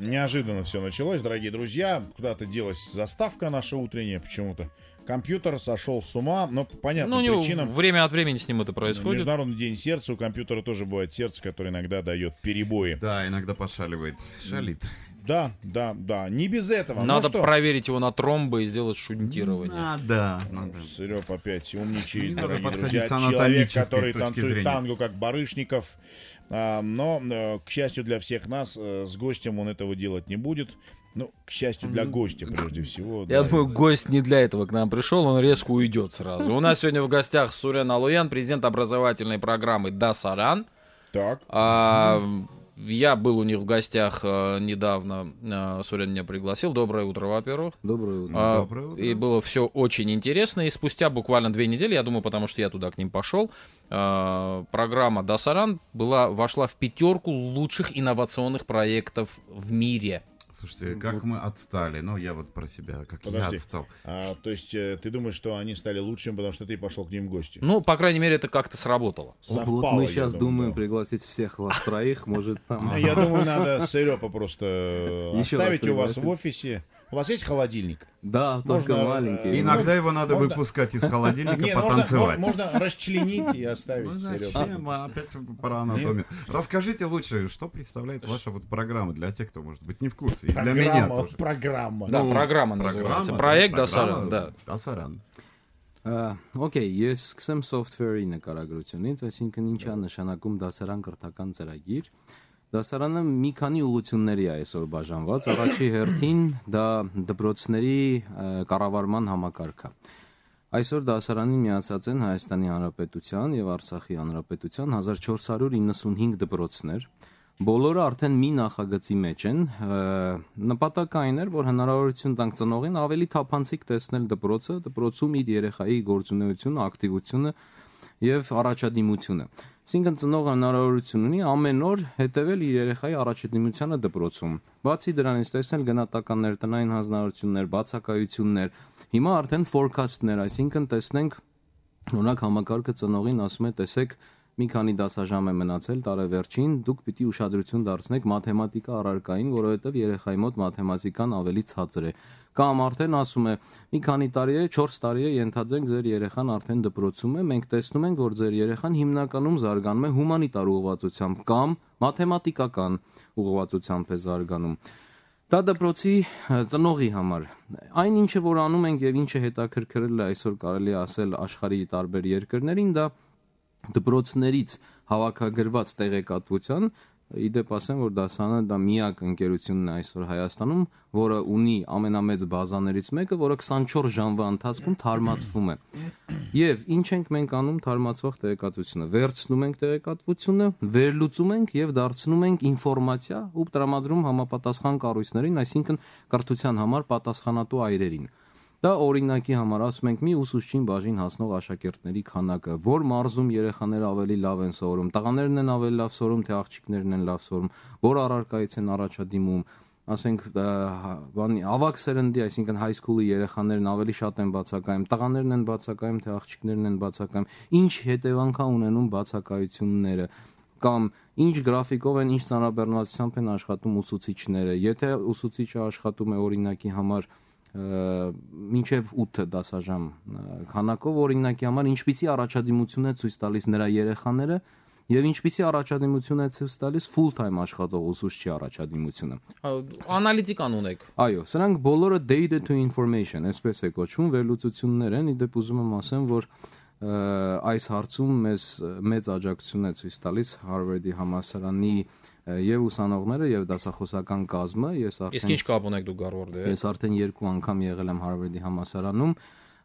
Неожиданно все началось, дорогие друзья. Куда-то делась заставка наша утренняя почему-то компьютер сошел с ума, но по понятным ну, причинам... время от времени с ним это происходит. Международный день сердца, у компьютера тоже бывает сердце, которое иногда дает перебои. Да, иногда пошаливает, шалит. Да, да, да. Не без этого. Ну надо ну, что? проверить его на тромбы и сделать шунтирование. Надо. надо. Ну, Серег опять умничает, дорогие друзья. Человек, который танцует танго как Барышников. А, но, э, к счастью для всех нас, э, с гостем он этого делать не будет. Ну, к счастью, для ну, гостя, прежде всего. Я да. думаю, гость не для этого к нам пришел, он резко уйдет сразу. У нас сегодня в гостях Сурен Алуян, президент образовательной программы «Дасаран». Так. А, я был у них в гостях э, недавно. Э, Сурен меня пригласил. Доброе утро, во-первых. Доброе утро. А, Доброе утро. И было все очень интересно. И спустя буквально две недели, я думаю, потому что я туда к ним пошел, э, программа Дасаран была вошла в пятерку лучших инновационных проектов в мире. Слушайте, ну, как вот. мы отстали? Ну, я вот про себя, как Подожди. я отстал. А, то есть э, ты думаешь, что они стали лучшим, потому что ты пошел к ним в гости? Ну, по крайней мере, это как-то сработало. Совпало, вот мы сейчас думаю, думаем да. пригласить всех вас троих, может там... Я думаю, надо Серёпа просто э, оставить у вас в офисе. У вас есть холодильник? Да, только можно, э, маленький. Иногда его надо можно... выпускать из холодильника, Нет, потанцевать. Можно, можно расчленить и оставить. Ну, зачем? Опять про анатомию. Расскажите лучше, что представляет ваша вот программа для тех, кто, может быть, не в курсе. И для меня тоже. Программа. Да, ну, программа называется. Проект Дасаран. Да. Досаран. Օկեյ, ես սկսեմ software-ի նկարագրությունից, այսինքն ինչա նշանակում դասարան կրթական ծրագիր։ okay, Դասարանը մի քանի ուղությունների է այսօր բաժանված։ Առաջի հերթին դա դպրոցների կառավարման համակարգ է։ Այսօր դասարանին միացած են Հայաստանի Հանրապետության եւ Արցախի Հանրապետության 1495 դպրոցներ։ Բոլորը արդեն մի նախագծի մեջ են։ Նպատակը այն էր, որ հնարավորություն տանք ծնողին ավելի թափանցիկ տեսնել դպրոցը, դպրոցում իր երեխայի գործունեությունը, ակտիվությունը, եւ առաջադիմությունը։ Այսինքն ծնողը հնարավորություն ունի ամեն օր հետևել իր երեխայի առաջադիմությանը դպրոցում։ Բացի դրանից տեսնել գնահատականներ, տնային հանձնարարություններ, բացակայություններ, հիմա արդեն forecast-ներ, այսինքն տեսնենք օրինակ համակարգը ծնողին ասում է տեսեք մի քանի դասաժամ է մնացել տարեվերջին, դուք պիտի ուշադրություն դարձնեք մաթեմատիկա առարկային, որովհետև երեխայի մոտ մաթեմատիկան ավելի ցածր է կամ արդեն ասում է մի քանի տարի է 4 տարի է ենթադրենք ձեր երեխան արդեն դպրոցում է մենք տեսնում ենք որ ձեր երեխան հիմնականում զարգանում է հումանիտար ուղղվածությամբ կամ մաթեմատիկական ուղղվածությամբ է զարգանում Դա դպրոցի ծնողի համար։ Այն ինչը որ անում ենք եւ ինչը հետաքրքրել է այսօր կարելի ասել աշխարհի տարբեր երկրներին, դա դպրոցներից հավաքագրված տեղեկատվության իդեպ ասեմ, որ դասանը դա միակ ընկերությունն է այսօր Հայաստանում, որը ունի ամենամեծ բազաներից մեկը, որը 24 ժամվա ընթացքում թարմացվում է։ Եվ ինչ ենք մենք անում թարմացվող տեղեկատվությունը։ Վերցնում ենք տեղեկատվությունը, վերլուծում ենք եւ դարձնում ենք ինֆորմացիա ու տրամադրում համապատասխան կառույցներին, այսինքն կրթության համար պատասխանատու այրերին։ Ա Դա օրինակի համար ասում ենք մի ուսուցչին բաժին հասնող աշակերտների քանակը, որ մարզում երեխաները ավելի լավ են սովորում, տղաներն են ավելի լավ սովորում, թե աղջիկներն են լավ սովորում, որ առարկայից են առաջադիմում, ասենք հա, բանի ավակ սերնդի, այսինքն high school-ի երեխաներն ավելի շատ են բացակայում, տղաներն են բացակայում, թե աղջիկներն են բացակայում, ինչ հետևանքա ունենում բացակայությունները կամ ինչ գրաֆիկով են ինչ ծանրաբեռնվածությամբ են աշխատում ուսուցիչները եթե ուսուցիչը աշխատում է օրինակի համար մինչև 8 դասաժամ քանակով օրինակի համար ինչպիսի առաջադիմություն է ցույց տալիս նրա երեխաները Եվ ինչպիսի առաջադիմություն է ցույց տալիս full-time աշխատող ուսուցչի առաջադիմությունը։ Անալիզի կանոն եք։ Այո, սրանք բոլորը data to information, այսպես է կոչվում, վերլուծություններ են, իդեպ ուզում եմ ասեմ, որ այս հարցում մեզ մեծ աջակցություն է ցույց տալիս Harvard-ի համալսարանի եւ ուսանողները եւ դասախոսական կազմը ես արդեն Իսկ ինչ կապ ունեք դուք Harvard-ի հետ Ես արդեն երկու անգամ եղել եմ Harvard-ի համալսարանում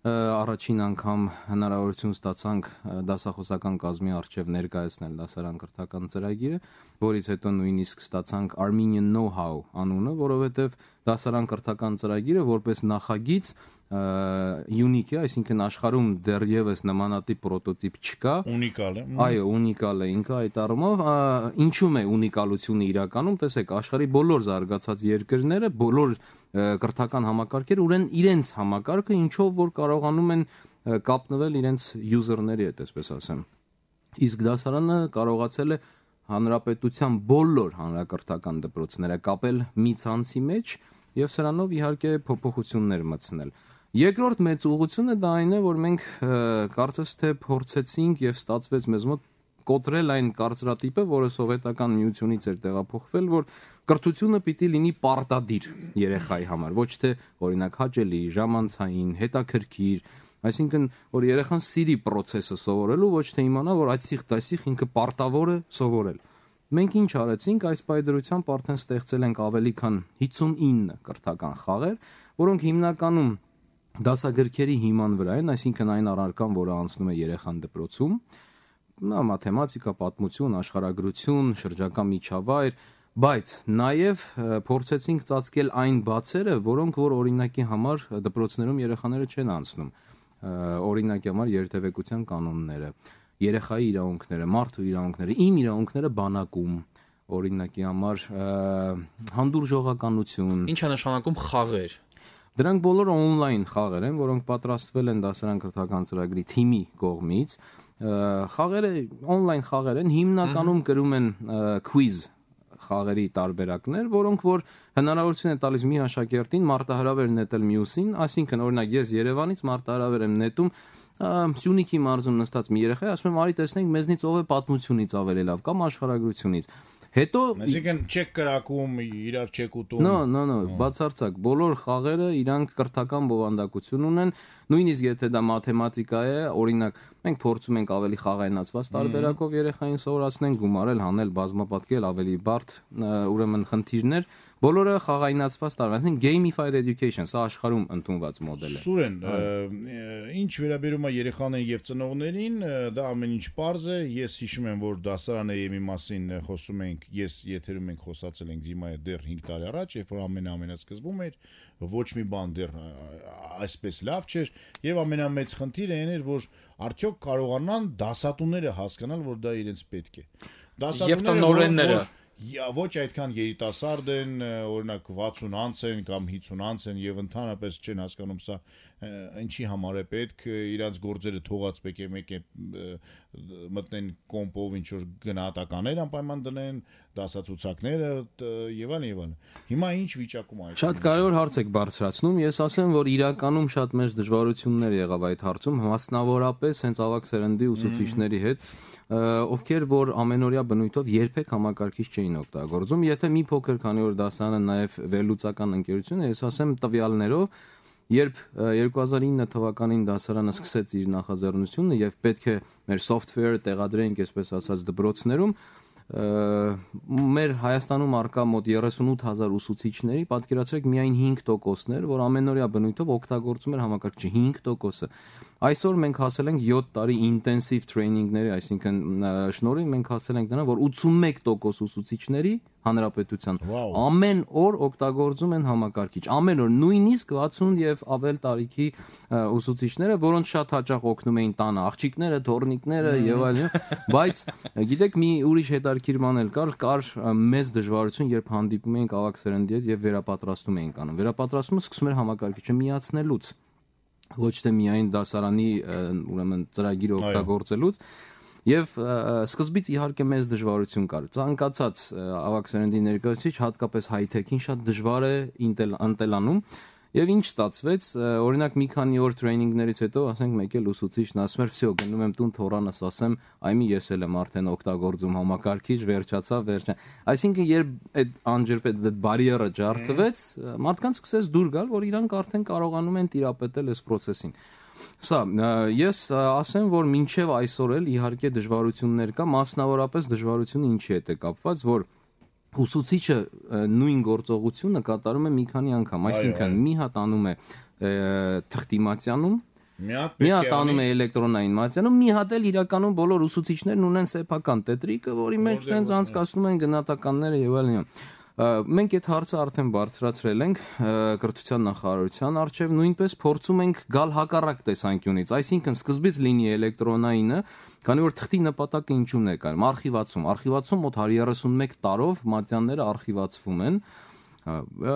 առաջին անգամ հնարավորություն ստացանք դասախոսական կազմի արժև ներկայացնել դասարան կրթական ծրագիրը, որից հետո նույնիսկ ստացանք Armenian Know-how անունը, որովհետև դասարան կրթական ծրագիրը որպես նախագիծ unique է, այսինքն աշխարհում դեռևս նմանատիպ պրոտոտիպ չկա։ Ունիկալ է։ Այո, ունիկալ է ինքը այդ առումով, ինչու՞մ է ունիկալությունը իրականում, տեսեք, աշխարհի բոլոր զարգացած երկրները, բոլոր կրթական համակարգերը ունեն իրենց համակարգը, ինչով որ կարողանում են կապնվել իրենց user-ների հետ, այսպես ասեմ։ Իսկ դասարանը կարողացել է հանրապետության բոլոր հանրակրթական դպրոցները կապել մի ցանցի մեջ եւ սրանով իհարկե փոփոխություններ մտցնել։ Երկրորդ մեծ ուղղությունը դա այն է, որ մենք կարծես թե փորձեցինք եւ ստացվեց մեզ մոտ կոտրել այն կարծրատիպը, որը սովետական միությունից էր տեղափոխվել, որ կրթությունը պիտի լինի պարտադիր երեխայի համար, ոչ թե օրինակ հաճելի, ժամանցային, հետաքրքիր, այսինքն որ երեխան սիրի process-ը սովորելու, ոչ թե իմանա, որ այսիղ դասիղ ինքը պարտավոր է սովորել։ Մենք ինչ արեցինք, այս պայդրությամբ արդեն ստեղծել ենք ավելի քան 59 կրթական խաղեր, որոնք հիմնականում դասագրքերի հիման վրա են, այսինքն այն առարկան, որը անցնում է երեխան դպրոցում, նա մաթեմատիկա, պատմություն, աշխարհագրություն, շրջակա միջավայր, բայց նաև փորձեցինք ծածկել այն բացերը, որոնք որ օրինակի համար դպրոցներում երեխաները չեն անցնում։ Օրինակի համար երթևեկության կանոնները, երեխայի իրավունքները, մարդու իրավունքները, իմ իրավունքները բանակում, օրինակի համար հանդուրժողականություն։ Ինչա նշանակում խաղեր Դրանք բոլորը on-line խաղեր են, որոնք պատրաստվել են դասարան քրթական ծրագրի թիմի կողմից։ Խաղերը on-line խաղեր են, հիմնականում գրում են quiz խաղերի տարբերակներ, որոնք որ հնարավորություն է տալիս մի աշակերտին մարտահրավեր նետել մյուսին, այսինքն օրինակ ես Երևանից մարտահրավեր եմ նետում Սյունիքի մարզում նստած մի երեխայի, ասում եմ՝ «Արի տեսնենք մեզնից ով է պատմությունից ավելի լավ կամ աշխարհագրությունից»։ Հետո Այսինքն չեք կրակում, իրար չեք ուտում։ Նո, նո, նո, բացարձակ բոլոր խաղերը իրանք կրթական բովանդակություն ունեն, նույնիսկ եթե դա մաթեմատիկա է, օրինակ Մենք փորձում ենք ավելի խաղայնացված տարբերակով երեխային սովորացնենք գումարել, հանել, բազմապատկել ավելի բարդ ուրեմն խնդիրներ, բոլորը խաղայնացված տարբերակն gamified education, սա աշխարհում ընդունված մոդել է։ Սուրեն, հա։ ինչ վերաբերում է երեխաներին եւ ծնողներին, դա ամեն ինչ པարզ է։ Ես հիշում եմ, որ դասարանը եմի մասին խոսում ենք, ես եթերում ենք խոսացել ենք դիմա դեռ 5 տարի առաջ, երբ որ ամեն ամենասկզբում էր, ոչ մի բան դեռ այսպես լավ չէր եւ ամենամեծ խնդիրը այն էր, որ Արդյոք կարողանան դասատուները հասկանալ, որ դա իրենց պետք է։ Դասատուները եւ տնօրենները Ա, ոչ այդքան երիտասարդ են, օրինակ 60 անց են կամ 50 անց են եւ ընդհանրապես չեն հասկանում սա ինչի համար է պետք իրանց գործերը թողած պետք է մեկ է մտնեն կոմպով ինչ որ գնահատականներ անպայման դնեն, դասացուցակները եւ այլն եւ այլն։ Հիմա ինչ վիճակում է այդ։ Շատ կարևոր հարց եք բարձրացնում։ Ես ասեմ, որ իրականում շատ մեծ դժվարություններ եղավ այդ հարցում, մասնավորապես հենց ավակ սերնդի ուսուցիչների հետ, ովքեր որ ամենօրյա բնույթով երբեք համակարգիչ չէին օգտագործում, եթե մի փոքր քանի որ դասանը նաեւ վերլուծական ընկերություն է, ես ասեմ տվյալներով Երբ 2009 թվականին դասարանը սկսեց իր նախաձեռնությունը եւ պետք է մեր software-ը տեղադրենք, այսպես ասած, դպրոցներում, մեր Հայաստանում արկա մոտ 38000 ուսուցիչների, պատկերացրեք միայն 5%-ն էր, որ ամենօրյա բնույթով օգտագործում էր համակարգչի 5%-ը։ Այսօր մենք հասել ենք 7 տարի ինտենսիվ տրեյնինգների, այսինքն շնորհիվ մենք հասել ենք դրան, որ 81% ուսուցիչների հանրապետության։ Ամեն օր օգտագործում են համակարգիչ։ Ամեն օր նույնիսկ 60 եւ ավել տարիքի ուսուցիչները, որոնց շատ հաճախ օգնում էին տանը աղջիկները, թորնիկները եւ այլն, բայց գիտեք մի ուրիշ հետարկիրման էլ կար, կար մեծ դժվարություն, երբ հանդիպում էինք ավակ սերնդի հետ եւ վերապատրաստում էինք անում։ Վերապատրաստումը սկսում էր համակարգիչը միացնելուց ոչ թե միայն դասարանի ուրեմն ծրագիրը օգտագործելուց, այո Եվ սկզբից իհարկե մեծ դժվարություն կար։ Ցանկացած ավաքսերենդի ներկայացիչ, հատկապես high-tech-ին շատ դժվար է ընտելանում։ Եվ ինչ ստացվեց, օրինակ մի քանի օր տրեյնինգներից հետո, ասենք մեկել ուսուցիչն ասում էր՝ «Всё, գնում եմ տուն, թորանս ասեմ, այմի ես էլ եմ արդեն օգտագործում համակարգիչ, վերջացա, վերջնա»։ Այսինքն, երբ այդ անջրպետ, այդ բարիերը ջարդվեց, մարդկանց սկսեց դուր գալ, որ իրանք արդեն կարողանում են տիրապետել այս process-ին։ Սա ես ասեմ, որ մինչև այսօր էլ իհարկե դժվարություններ կա, մասնավորապես դժվարությունը ինչի հետ է կապված, որ ուսուցիչը նույն գործողությունը կատարում է մի քանի անգամ, այսինքն մի հատ անում է թղթիմացիանում Մի հատ պետք է անում է էլեկտրոնային մատյանում, մի հատ էլ իրականում բոլոր ուսուցիչներն ունեն սեփական տետրիկը, որի մեջ տենց անցկացնում են գնահատականները եւ այլն։ Մենք այդ հարցը արդեն բարձրացրել ենք կրթության նախարարության արչև, նույնպես փորձում ենք գալ հակառակ տեսանկյունից, այսինքն սկզբից լինի էլեկտրոնայինը, քանի որ թղթի նպատակը ինչու՞ն է կան, արխիվացում, արխիվացում մոտ 131 տարով մատյանները արխիվացվում են, են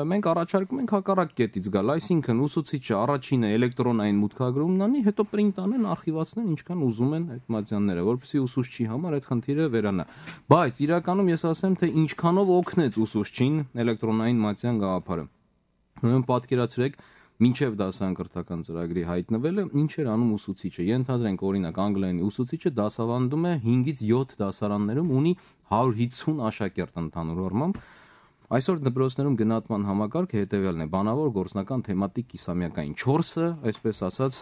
մենք առաջարկում ենք հակառակ կետից գալ, այսինքն ուսուցիչը առաջինը էլեկտրոնային մուտքագրումն անի, հետո պրինտ անեն, արխիվացնեն ինչքան ուզում են այդ մատյանները, որովհետեւ ուսուցչի համար այդ խնդիրը վերանա։ Բայց իրականում ես ասեմ, թե ինչքանով օգնեց ուսուցչին էլեկտրոնային մատյան գաղափարը։ Ուրեմն պատկերացրեք, մինչև դասական կրթական ծրագրի հայտնվելը ինչ էր անում ուսուցիչը։ Ենթադրենք օրինակ անգլերենի ուսուցիչը դասավանդում է 5-ից 7 դասարաններում ունի 150 աշակերտ ընդհանուր առմամբ Այսօր դպրոցներում գնահատման համակարգը հետևյալն է՝ բանավոր գործնական թեմատիկ կիսամյակային 4-ը, այսպես ասած,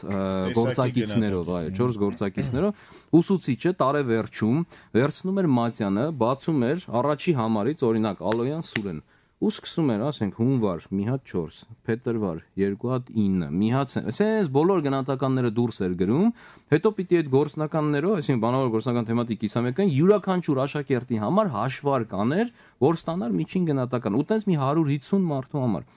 գործակիցներով, այո, 4 գործակիցներով, ուսուցիչը տարեվերջում վերցնում էր մատյանը, բացում էր առաջի համարից, օրինակ, Ալոյան Սուրեն ու սկսում էր, ասենք, հունվար 1.4, փետրվար 2.9, միհաց, այսպես բոլոր գնահատականները դուրս էր գրում, հետո պիտի այդ գործնականներով, այսինքն բանավոր գործնական թեմատիկ կիսամեկան յուրաքանչյուր աշակերտի համար հաշվար կաներ, որ ստանար միջին գնահատական, ու տենց մի 150 մարդու համար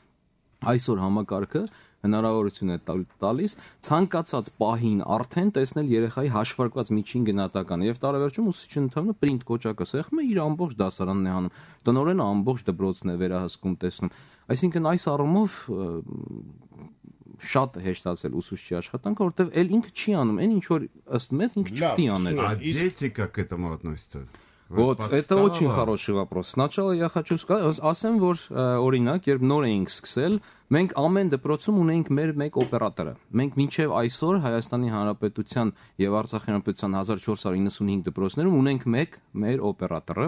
այսօր համակարգը հնարավորություն է տալիս ցանկացած պահին արդեն տեսնել երեխայի հաշվարկված միջին գնահատականը եւ տարեվերջում ուսուցիչն ընդհանրը պրինտ կոճակը սեղմում է իր ամբողջ դասարանն է հանում տնորենը ամբողջ դպրոցն է վերահսկում տեսնում այսինքն այս առումով շատ հեշտացել ուսուցչի աշխատանքը, որովհետև էլ ինքը չի անում, այն ինչ որ ըստ մեզ ինքը չպետք է աներ։ Լավ, դետիկա к этому относится։ Вот, это очень хороший вопрос. Сначала я хочу сказать, ասեմ, որ օրինակ, երբ նոր էինք սկսել, մենք ամեն դպրոցում ունեինք մեր մեկ օպերատորը։ Մենք մինչև այսօր Հայաստանի Հանրապետության եւ Արցախի Հանրապետության 1495 դպրոցներում ունենք մեկ մեր օպերատորը,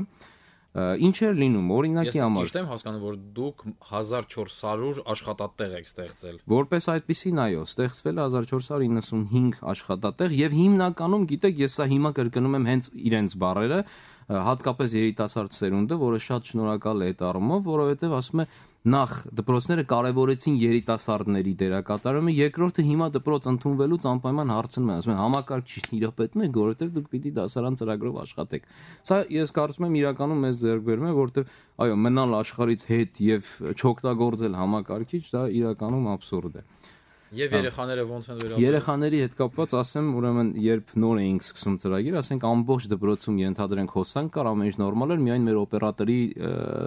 Ինչ էր լինում օրինակի համար։ Ես ճիշտ եմ հասկանում, որ դուք 1400 աշխատատեղ եք ստեղծել։ Որպես այդպեսին, այո, ստեղծվել 1495 աշխատատեղ եւ հիմնականում, գիտեք, ես սա հիմա կրկնում եմ հենց իրենց բառերը, հատկապես երիտասարդ սերունդը, որը շատ շնորհակալ է այդ առումով, որովհետեւ ասում է նախ դպրոցները կարևորեցին երիտասարդների դերակատարումը, երկրորդը հիմա դպրոց ընդունվելուց անպայման հարցնում են, ասում են համակարգ ճիշտ իրապետում եք, որովհետև դուք պիտի դասարան ծրագրով աշխատեք։ Սա ես կարծում եմ իրականում մեզ ձեռքբերում է, որովհետև այո, մնալ աշխարից հետ եւ չօգտագործել համակարգիչ, դա իրականում աբսուրդ է։ Ա Եվ հա։ երեխաները ոնց են վերաբերվում։ Երեխաների հետ կապված ասեմ, ուրեմն երբ նոր էինք սկսում ծրագիր, ասենք ամբողջ դպրոցում ենթադրենք հոսանք կար, ամեն ինչ նորմալ էր, միայն մեր օպերատորի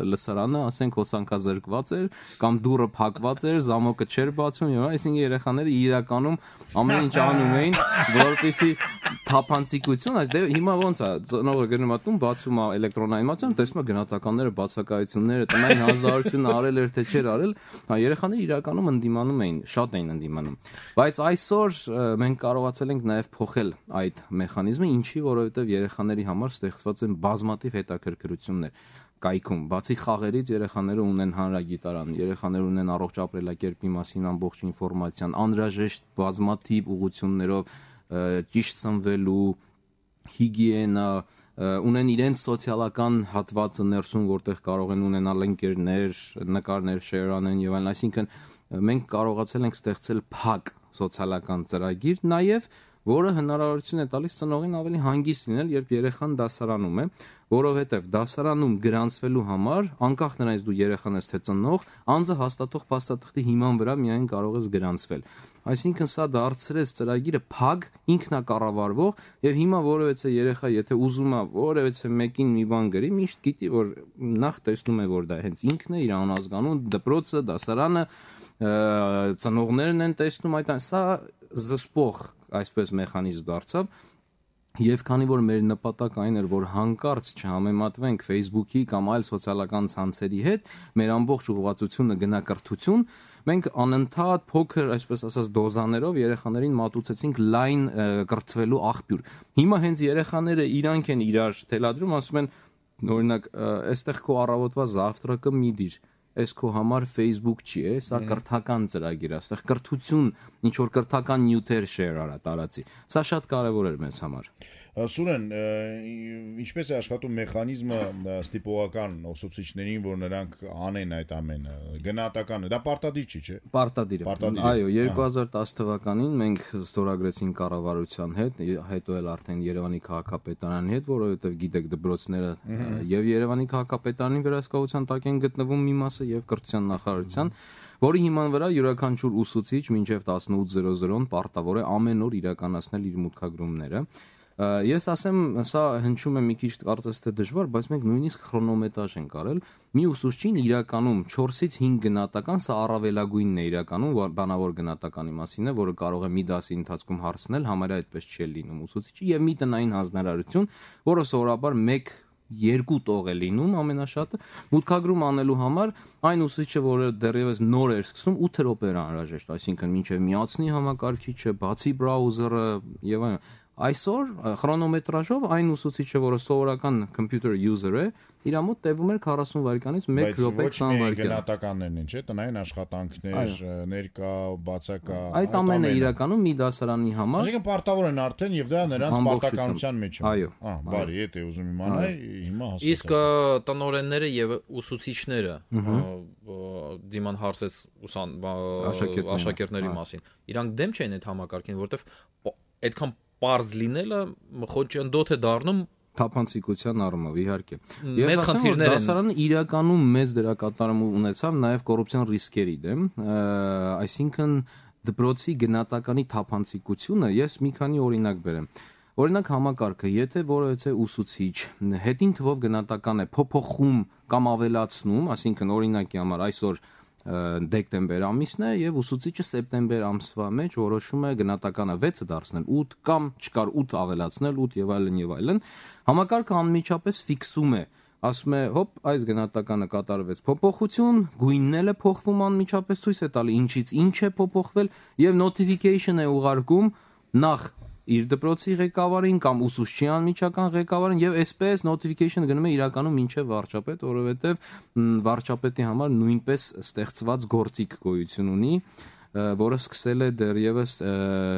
լսարանը, ասենք հոսանքազրկված էր կամ դուռը փակված էր, զամոկը չէր բացվում, եւ այսինքն երեխաները իրականում ամեն ինչ անում էին, որովհետեւ թափանցիկություն, այդ դե հիմա ոնց է, ծնողը գնում ատում, բացում է էլեկտրոնային մատչում, տեսնում է գնահատականները, բացակայությունները, տնային հանձնարարությունը արել էր թե չէր արել, հա երեխաները իրականում ընդդիմանում էին, շատ էին ընդդիմանում մնում։ Բայց այսօր մենք կարողացել ենք նաև փոխել այդ մեխանիզմը, ինչի որովհետև երեխաների համար ստեղծված են բազմաթիվ հետաքրքրություններ կայքում բացի խաղերից երեխաները ունեն հանրագիտարան, երեխաները ունեն առողջ ապրելակերպի մասին ամբողջ ինֆորմացիան, անհրաժեշտ բազմաթիվ ուղություններով ճիշտ ծնվելու հիգիենա, ունեն իրենց սոցիալական հատվածը ներսում, որտեղ կարող են ունենալ ընկերներ, նկարներ շերանեն եւ այլն, այսինքն են, մենք կարողացել ենք ստեղծել փակ սոցիալական ծրագիր, նաև որը հնարավորություն է տալիս ծնողին ավելի հանգիստ լինել, երբ երեխան դասարանում է, որովհետև դասարանում գրանցվելու համար, անկախ նրանից դու երեխան ես թե ծնող, անձը հաստատող փաստաթղթի հիման վրա միայն կարող ես գրանցվել։ Այսինքն սա դարձրեց ծրագիրը փակ, ինքնակառավարվող եւ հիմա որևէցե երեխա, եթե ուզում է որևէցե մեկին մի բան գրի, միշտ գիտի, որ նախ տեսնում է, որ դա հենց ինքն է, իր անազգանուն դպրոցը, դասարանը, ծնողներն են տեսնում այդ սա զսպող այսպես մեխանիզմ դարձավ Եվ քանի որ մեր նպատակը այն էր, որ հանկարծ չհամեմատվենք Facebook-ի կամ այլ սոցիալական ցանցերի հետ, մեր ամբողջ ուղղվածությունը գնա կրթություն, մենք անընդհատ փոքր, այսպես ասած, դոզաներով երեխաներին մատուցեցինք լայն կրթվելու աղբյուր։ Հիմա հենց երեխաները իրանք են իրար թելադրում, ասում են, օրինակ, այստեղ քո առավոտվա զավտրակը մի դիր, այս քո համար Facebook չի է, սա կրթական ծրագիր է, այստեղ կրթություն, ինչ որ կրթական նյութեր share արա տարածի։ Սա շատ կարևոր էր մեզ համար։ Ա Սուրեն, ինչպես է աշխատում մեխանիզմը ստիպողական ուսուցիչներին, որ նրանք անեն այդ ամենը։ Գնահատականը, դա պարտադիր չի, չէ՞։ Պարտադիր է։ Այո, 2010 թվականին մենք ստորագրեցինք կառավարության հետ, հետո էլ արդեն Երևանի քաղաքապետարանի հետ, որովհետև գիտեք դպրոցները եւ Երևանի քաղաքապետարանի վերահսկողության տակ են գտնվում մի մասը եւ կրթության նախարարության, որի հիման վրա յուրաքանչյուր ուսուցիչ մինչեւ 18:00-ն պարտավոր է ամեն օր իրականացնել իր մուտքագրումները։ Ես ասեմ, սա հնչում է մի քիչ կարծես թե դժվար, բայց մենք նույնիսկ խրոնոմետրաժ ենք արել։ Մի ուսուցչին իրականում 4-ից 5 գնահատական, սա առավելագույնն է իրականում, բանավոր գնահատականի մասին է, որը կարող է մի դասի ընթացքում հարցնել, համարյա այդպես չէ լինում ուսուցիչի եւ մի տնային հանձնարարություն, որը սովորաբար 1 երկու տող է լինում ամենաշատը մուտքագրում անելու համար այն ուսուցիչը որը դեռևս նոր էր սկսում 8 րոպե էր անհրաժեշտ այսինքն ինչեւ միացնի համակարգիչը բացի բրաուզերը եւ այլն Այսօր խրոնոմետրաժով այն ուսուցիչը, որը սովորական computer user է, իր մոտ տևում էր 40 վայրկյանից 1 րոպե 20 վայրկյան։ Բայց գնահատականներն ինչ է, տնային աշխատանքներ, ներկա, բացակա, այդ ամենը իրականում մի դասարանի համար։ Այսինքն պարտավոր են արդեն եւ դա նրանց պարտականության մեջ է։ Այո։ Ահա, բարի, եթե ուզում իմանալ, հիմա հասկացա։ Իսկ տնօրենները եւ ուսուցիչները դիման հարցեց ուսան աշակերտների մասին։ Իրանք դեմ չէին այդ համակարգին, որովհետեւ այդքան པարզ լինելը խոչընդոտ է դառնում թափանցիկության առումով իհարկե։ Մեծ խնդիրներ են։ Դասարանը իրականում մեծ դերակատարում ունեցավ նաև կոռուպցիան ռիսկերի դեմ, այսինքն դպրոցի գնահատականի թափանցիկությունը ես մի քանի օրինակ բերեմ։ Օրինակ համակարգը, եթե որևէ ուսուցիչ հետին թվով գնահատական է փոփոխում կամ ավելացնում, այսինքն օրինակի համար այսօր 0.5 դեկտեմբեր ամիսն է եւ ուսուցիչը սեպտեմբեր ամսվա մեջ որոշում է գնահատականը 6-ը դարձնել 8 կամ չկար 8 ավելացնել 8 եւ այլն եւ այլն համակարգը անմիջապես ֆիքսում է ասում է հոп այս գնահատականը կատարվեց փոփոխություն գույնն է փոխվում անմիջապես ցույց է տալի ինչից ինչ է փոփոխվել եւ notification է ուղարկում նախ իր դպրոցի ղեկավարին կամ ուսուցչի անմիջական ղեկավարին եւ այսպես notification-ը գնում է իրականում ինչեւ վարչապետ, որովհետեւ վարչապետի համար նույնպես ստեղծված գործիք գոյություն ունի որը սկսել է դեռևս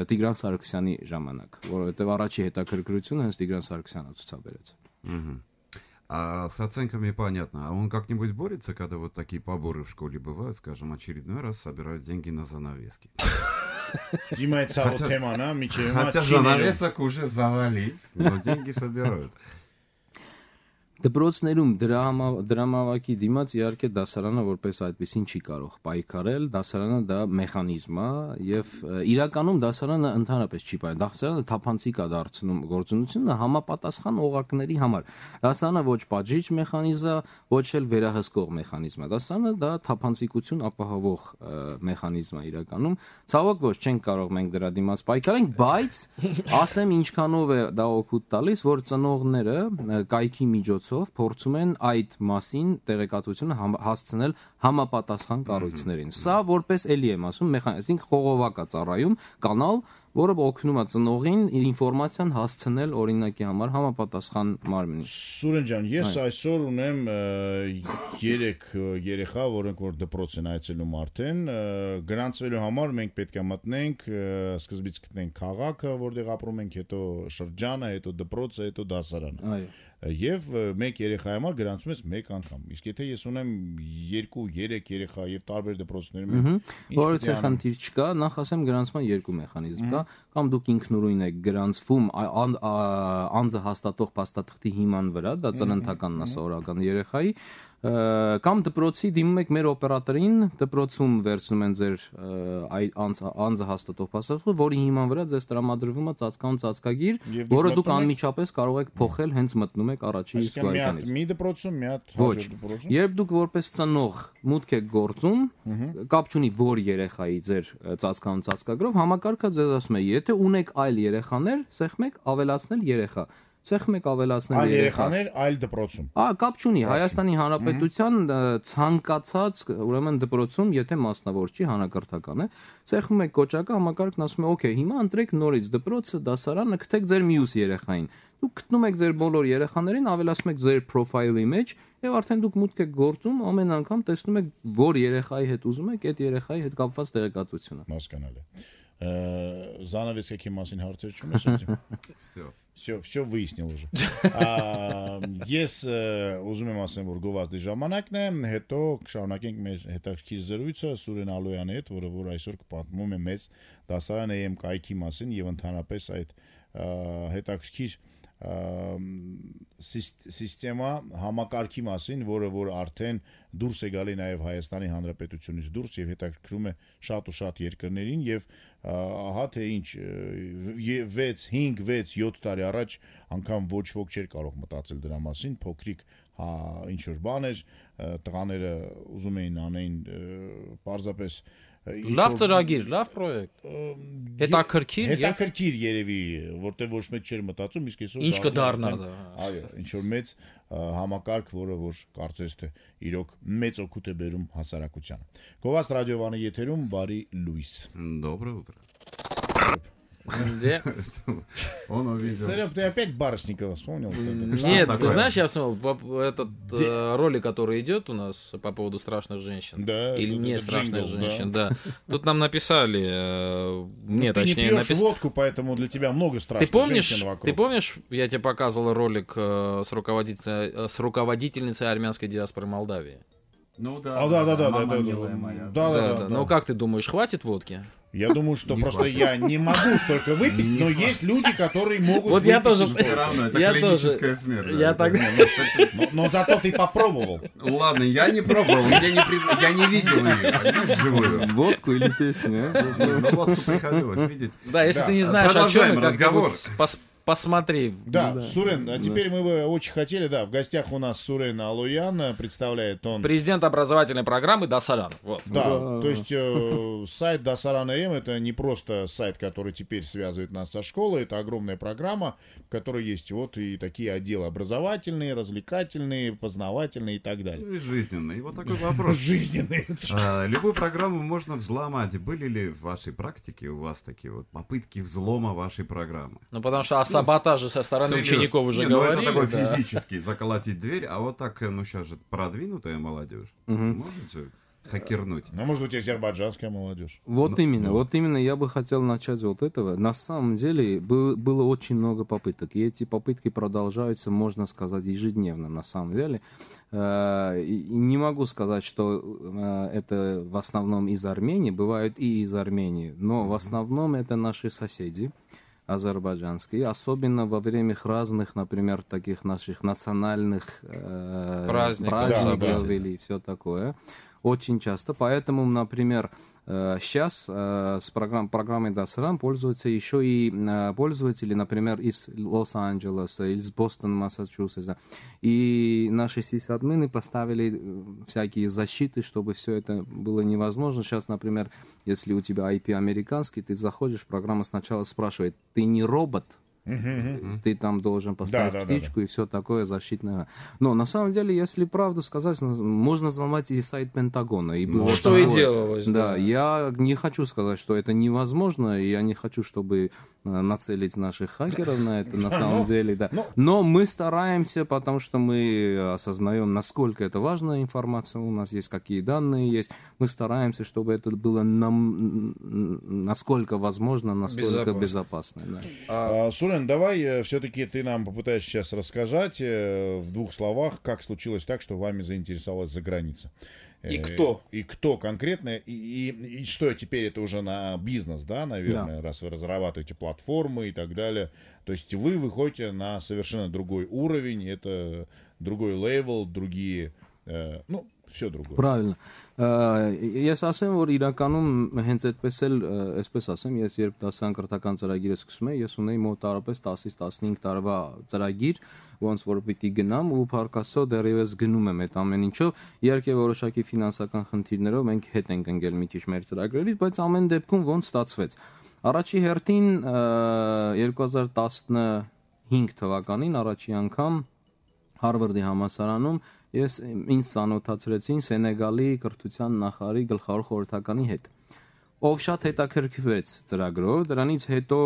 Տիգրան Սարգսյանի ժամանակ, որովհետև առաջի հետաքրքրությունը հենց Տիգրան Սարգսյանը ցուցաբերեց։ Ահա. А с оценками понятно. А он как-нибудь борется, когда вот такие поборы в школе бывают, скажем, очередной раз собирают деньги на занавески? Дима, это хотят, тема, на Хотят занавесок уже завались, но деньги собирают. Դպրոցներում դրամա դրամավակի դիմաց իհարկե դասարանը որպես այդպեսին չի կարող պայքարել, դասարանը դա մեխանիզմ է եւ իրականում դասարանը ընդհանրապես չի պայքարել։ Դասարանը թափանցիկ է դարձնում գործունեությունը համապատասխան օղակների համար։ Դասարանը ոչ պատժիչ մեխանիզմ է, ոչ էլ վերահսկող մեխանիզմ է։ Դասարանը դա թափանցիկություն ապահովող մեխանիզմ է իրականում։ Ցավոք ոչ չենք կարող մենք դրա դիմաց պայքարենք, բայց ասեմ ինչքանով է դա օգուտ տալիս, որ ծնողները կայքի միջոց միջոցով փորձում են այդ մասին տեղեկատվությունը հասցնել համապատասխան կառույցներին։ Սա որպես էլի եմ ասում, մեխանիզմ խողովակ է ծառայում կանալ, որը օգնում է ծնողին ինֆորմացիան հասցնել օրինակի համար համապատասխան մարմնի։ Սուրեն ջան, ես այսօր ունեմ 3 երեխա, որոնք որ դպրոց են այցելում արդեն, գրանցվելու համար մենք պետք է մտնենք, սկզբից գտնենք քաղաքը, որտեղ ապրում ենք, հետո շրջանը, հետո դպրոցը, հետո դասարանը։ Այո եւ մեկ երեխայի համար գրանցում ես մեկ անգամ։ Իսկ եթե ես ունեմ 2-3 երեխա եւ տարբեր դպրոցներում որից է խնդիր չկա, նախ ասեմ գրանցման երկու մեխանիզմ կա, կամ դուք ինքնուրույն եք գրանցվում անձը հաստատող փաստաթղթի հիման վրա, դա ծննդականն է սովորական երեխայի, կամ դպրոցի դիմում եք մեր օպերատորին, դպրոցում վերցնում են ձեր այդ անձը հաստատող փաստաթղթը, որի հիման վրա ձեզ տրամադրվում է ծածկան ծածկագիր, որը դուք անմիջապես կարող եք փոխել հենց մտնում դառնում եք առաջին զգայականից։ Մի դպրոցում, մի հատ հաջորդ դպրոցում։ Երբ դուք որպես ծնող մուտք եք գործում, կապ չունի որ երեխայի ձեր ծածկան ծածկագրով, համակարգը ձեզ ասում է, եթե ունեք այլ երեխաներ, սեղմեք ավելացնել երեխա ցեխ մեկ ավելացնել այլ երեխաներ այլ դպրոցում։ Ա կապ չունի Հայաստանի Հանրապետության ցանկացած ուրեմն դպրոցում, եթե մասնավոր չի հանրակրթական է, ցեխ մեկ կոճակը համակարգն ասում է, օքեյ, հիմա ընտրեք նորից դպրոցը, դասարանը, գտեք ձեր մյուս երեխային դուք գտնում եք ձեր բոլոր երեխաներին, ավելացնում եք ձեր պրոֆայլի մեջ եւ արդեն դուք մուտք եք գործում, ամեն անգամ տեսնում եք, որ երեխայի հետ ուզում եք, այդ երեխայի հետ կապված տեղեկատվությունը։ Հասկանալի է։ Զանավեսեքի մասին հարցեր չունես, էլի։ Всё։ Всё, всё выяснил уже։ Ես э, ուզում եմ ասեմ, որ գովազդի ժամանակն է, հետո կշարունակենք մեր հետաքրքիր զրույցը Սուրեն Ալոյանի հետ, որը որ այսօր կպատմում է մեզ դասարան AM կայքի մասին եւ ընդհանրապես այդ հետաքրքիր սիստեմա համակարգի մասին, որը որ արդեն դուրս է գալի նաև Հայաստանի Հանրապետությունից դուրս եւ հետաքրքրում է շատ ու շատ երկրներին եւ ահա թե ինչ 6 5 6 7 տարի առաջ անգամ ոչ ոք չէր կարող մտածել դրա մասին փոքրիկ հա ինչ որ բան էր տղաները ուզում էին անեին պարզապես Լավ ծրագիր, լավ պրոյեկտ։ Հետաքրքիր, հետաքրքիր երևի, որտեղ ոչ մեկ չէր մտածում, իսկ այսօր ինչ կդառնա դա։ հա։ Այո, ինչ որ մեծ համակարգ, որը որ կարծես թե իրոք մեծ օգուտ է բերում հասարակությանը։ Գովաստ ռադիովանի եթերում բարի լույս։ Доброе утро։ Где? Он увидел. Салем, ты опять Барышникова вспомнил? Нет, ты знаешь, я вспомнил этот э, ролик, который идет у нас по поводу страшных женщин. Да. Или не страшных женщин, да. Тут нам написали, э, мне ну, точнее написали. Ты водку, поэтому для тебя много страшных женщин вокруг. Ты помнишь, я тебе показывал ролик э, с руководительницей армянской диаспоры Молдавии? Ну да. А, да, да, да, да, да, милая моя. Да, да, да, да. Но ну как ты думаешь, хватит водки? Я думаю, что не просто хватит. я не могу столько выпить, не но хватит. есть люди, которые могут. Вот я тоже. Все равно, это я клиническая тоже... смерть. Я да, так... Ну, но, но зато ты попробовал. Ладно, я не пробовал, я не, при... я не видел ее, понимаешь, живую. Водку или песню? А? Ну, ну, водку приходилось видеть. Да, если да. ты не знаешь, Продолжаем о чем, разговор. Как посмотри. Да, да. Сурен, а теперь да. мы бы очень хотели, да, в гостях у нас Сурен Алуян, э, представляет он... Президент образовательной программы Дасаран. Вот. Да, да, то есть э, сайт Дасаран М это не просто сайт, который теперь связывает нас со школой, это огромная программа, в которой есть вот и такие отделы образовательные, развлекательные, познавательные и так далее. Ну и жизненные. вот такой вопрос. Жизненные. А, любую программу можно взломать. Были ли в вашей практике у вас такие вот попытки взлома вашей программы? Ну, потому что саботаже со стороны целью... учеников уже не, говорили. Ну, это такой да. физический, заколотить дверь, а вот так, э, ну сейчас же продвинутая молодежь. Угу. Может же хакернуть. Ну, может быть, азербайджанская молодежь. Вот ну, именно, ну. вот именно я бы хотел начать вот этого. На самом деле был, было очень много попыток, и эти попытки продолжаются, можно сказать, ежедневно на самом деле. Э, не могу сказать, что э, это в основном из Армении, бывают и из Армении, но в основном это наши соседи азербайджанские, особенно во время их разных, например, таких наших национальных э, праздников, праздников да, или все такое. Очень часто. Поэтому, например, Э, сейчас э, с программ, программой DASRAM пользуются еще и э, пользователи, например, из Лос-Анджелеса, из Бостона, Массачусетса. И наши сисадмины поставили всякие защиты, чтобы все это было невозможно. Сейчас, например, если у тебя IP американский, ты заходишь, программа сначала спрашивает, ты не робот? Угу. Ты там должен поставить да, птичку да, да, и все такое защитное. Но на самом деле, если правду сказать, можно взломать и сайт Пентагона. И было что такое. и делалось. Да, да, я не хочу сказать, что это невозможно. И я не хочу, чтобы э, нацелить наших хакеров на это на самом деле. Да. Но мы стараемся, потому что мы э, осознаем, насколько это важная информация у нас есть, какие данные есть. Мы стараемся, чтобы это было нам насколько возможно, настолько безопасно. безопасно да. а, Армен, давай э, все-таки ты нам попытаешься сейчас рассказать э, в двух словах, как случилось так, что вами заинтересовалась за граница. И э, кто? И кто конкретно, и, и, и что теперь это уже на бизнес, да, наверное, да. раз вы разрабатываете платформы и так далее. То есть вы выходите на совершенно другой уровень, это другой левел, другие, ну, Всё другое. Правильно։ Ես ասեմ, որ իրականում հենց այդպես էլ, այսպես ասեմ, ես երբ դասական կրթական ծրագիրը սկսում եմ, ես ունեի մոտ տարապես 10-ից 15 տարվա ծրագիր, ոնց որ պիտի գնամ ու փարկասո դեռևս գնում եմ այդ ամեն ինչով։ Իհարկե որոշակի ֆինանսական խնդիրներով մենք հետ ենք ընկել մի քիչ մեր ծրագրերից, բայց ամեն դեպքում ոնց ստացվեց։ Առաջի հերթին 2015 թվականին առաջի անգամ Harvard-ի համալսարանում ես ինձ ցանոթացրեցին Սենեգալի կրթության նախարարի գլխավոր խորհրդականի հետ ով շատ հետաքրքրվեց ծրագրով, դրանից հետո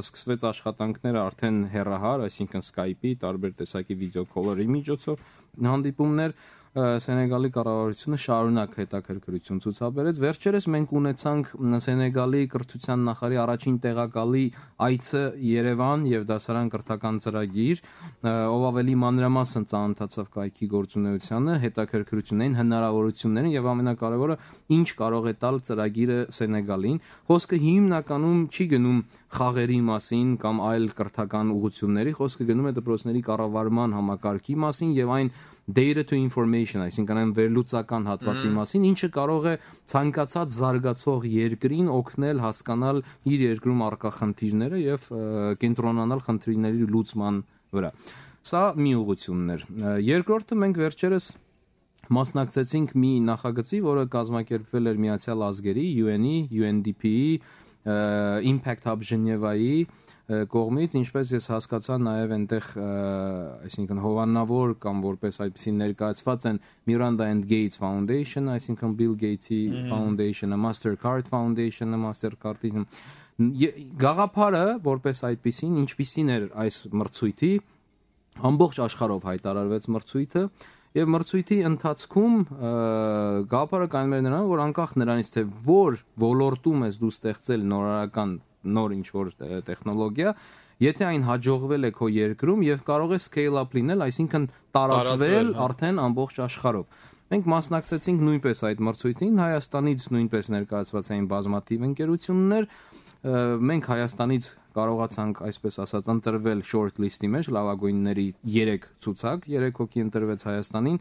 սկսվեց աշխատանքները արդեն հերահար, այսինքն Skype-ի, տարբեր տեսակի վիդեոկոլերի միջոցով հանդիպումներ, Սենեգալի կառավարությունը շարունակ հետաքրքրություն ցուցաբերեց։ Վերջերս մենք ունեցանք Սենեգալի կրթության նախարարի առաջին տեղակալի այցը Երևան եւ դասարան կրթական ծրագիր, ով ավելի մանրամասն ծանոթացավ կայքի գործունեությանը, հետաքրքրություններին, հնարավորություններին եւ ամենակարևորը ինչ կարող է տալ ծրագիրը Սենեգալին։ Խոսքը հիմնականում չի գնում խաղերի մասին կամ այլ կրթական ուղությունների, խոսքը գնում է դպրոցների կառավարման համակարգի մասին եւ այն data to information, այսինքն այն վերլուծական հատվածի մասին, ինչը կարող է ցանկացած զարգացող երկրին օգնել հասկանալ իր երկրում արկա խնդիրները եւ կենտրոնանալ խնդիրների լուծման վրա։ Սա մի ուղությունն էր։ Երկրորդը մենք վերջերս մասնակցեցինք մի նախագծի, որը կազմակերպվել էր Միացյալ Ազգերի UN-ի, UNDP-ի, Impact Hub Ժնևայի կողմից, ինչպես ես հասկացա, նաև այնտեղ, այսինքն հովանավոր կամ որպես այդպեսի ներկայացված են Miranda and Gates Foundation, այսինքն Bill Gates-ի Foundation-ը, Mastercard Foundation-ը, Mastercard-ի գաղափարը, որպես այդպեսին, ինչպիսին էր այս մրցույթի ամբողջ աշխարհով հայտարարվեց մրցույթը եւ մրցույթի ընթացքում գաղափարը կայանում էր նրան, որ անկախ նրանից թե որ ոլորտում ես դու ստեղծել նորարական նոր ինչ որ տեխնոլոգիա, եթե այն հաջողվել է քո երկրում եւ կարող է scale up լինել, այսինքն տարածվել հա։ արդեն ամբողջ աշխարհով։ Մենք մասնակցեցինք նույնպես այդ մրցույթին, Հայաստանից նույնպես ներկայացված էին բազմաթիվ ընկերություններ, մենք Հայաստանից կարողացանք այսպես ասած ընտրվել short list-ի մեջ լավագույնների 3 ցուցակ, 3 հոգի ընտրվեց Հայաստանին։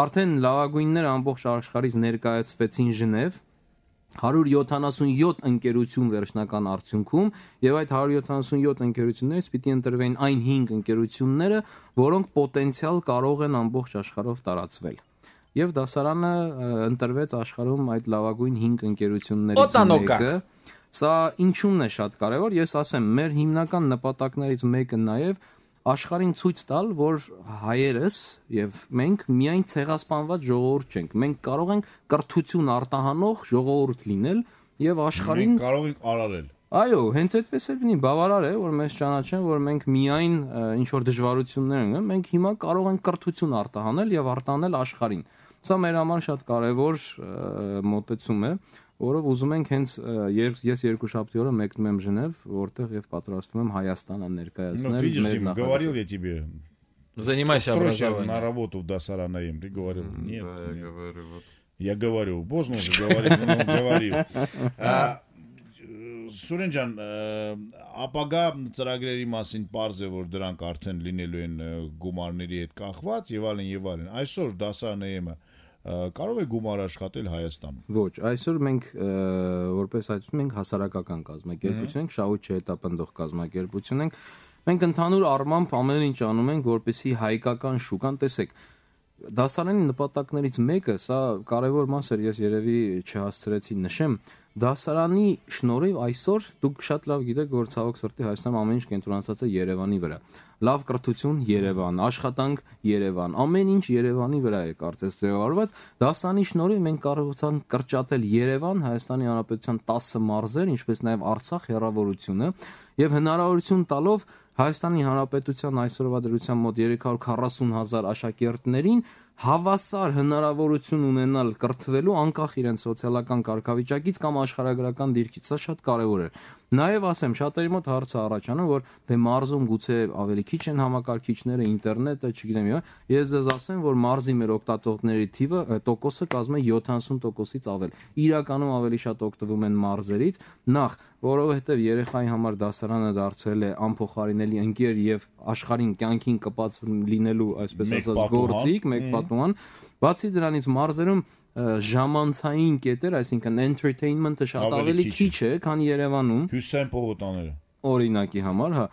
Արդեն լավագույնները ամբողջ աշխարհից ներկայացվեցին Ժնև, 177 ընկերություն վերջնական արդյունքում եւ այդ 177 ընկերություններից պիտի ընտրվեն այն 5 ընկերությունները, որոնք պոտենցիալ կարող են ամբողջ աշխարհով տարածվել։ Եվ դասարանը ընտրվեց աշխարհում այդ լավագույն 5 ընկերություններից մեկը։ Սա ինչու՞մն է շատ կարևոր։ Ես ասեմ, մեր հիմնական նպատակներից մեկը նաև աշխարհին ցույց տալ, որ հայերս եւ մենք միայն ցեղասպանված ժողովուրդ չենք։ Մենք կարող ենք կրթություն արտահանող ժողովուրդ լինել եւ աշխարհին կարող ենք արարել։ Այո, հենց այդպես է լինի, բավարար է, որ մենք ճանաչեն, որ մենք միայն ինչ որ դժվարություններ ունենք, մենք հիմա կարող ենք կրթություն արտահանել եւ արտանել աշխարհին։ Սա մեր համար շատ կարեւոր մոտեցում է։ և, որով ուզում ենք հենց ես երկու շաբթի օրը մեկնում եմ Ժնև, որտեղ եւ պատրաստվում եմ Հայաստանը ներկայացնել մեր նախագծը։ Говорил я тебе. Занимайся образованием. На работу в Досаранаем, ты говорил. Нет. Да, я говорю. Вот. Я говорю, поздно уже говорил, но говорил։ Սուրեն ջան, ապագա ծրագրերի մասին པարզ է որ դրանք արդեն լինելու են գումարների հետ կախված եւ այլն եւ այլն։ Այսօր դասարանեյը կարող է գումար աշխատել Հայաստանում։ Ոչ, այսօր մենք որպես հայտնում ենք հասարակական կազմակերպություն ենք, շահույթ չհետապնդող կազմակերպություն ենք։ Մենք ընդհանուր առմամբ ամեն ինչ անում ենք, որպեսի հայկական շուկան տեսեք դասարանի նպատակներից մեկը, սա կարևոր մաս էր, ես երևի չհասցրեցի նշեմ, Դասարանի շնորհիվ այսօր դուք շատ լավ գիտեք, որ ցավոք սրտի Հայաստանում ամեն ինչ կենտրոնացած է Երևանի վրա։ Լավ կրթություն Երևան, աշխատանք Երևան, ամեն ինչ Երևանի վրա է կարծես ձևավորված։ Դասարանի շնորհիվ մենք կարողացանք կրճատել Երևան, Հայաստանի Հանրապետության 10 մարզեր, ինչպես նաև Արցախ հեռավորությունը եւ հնարավորություն տալով Հայաստանի Հանրապետության այսօրվա դրության մոտ 340.000 աշակերտներին հավասար հնարավորություն ունենալ կրթվելու անկախ իրենց սոցիալական կարգավիճակից կամ աշխարհագրական դիրքից։ Սա շատ կարեւոր է։ Նաև ասեմ, շատերի մոտ հարցը առաջանում, որ դե մարզում գուցե ավելի քիչ են համակարգիչները, ինտերնետը, չգիտեմ, ես ձեզ ասեմ, որ մարզի մեր օգտատողների թիվը տոկոսը կազմում է 70%-ից ավել։ Իրականում ավելի շատ օգտվում են մարզերից, նախ, որովհետև երեխայի համար դասարանը դարձել է անփոխարինելի ընկեր եւ աշխարհին կյանքին կպած լինելու, այսպես ասած, գործիք, մեկ պատուհան, մեկ պատուհան Բացի դրանից մարզերում ժամանցային կետեր, այսինքն entertainment-ը շատ ավելի քիչ է, քան Երևանում։ Հյուսեն փողոտաները։ Օրինակի համար, հա,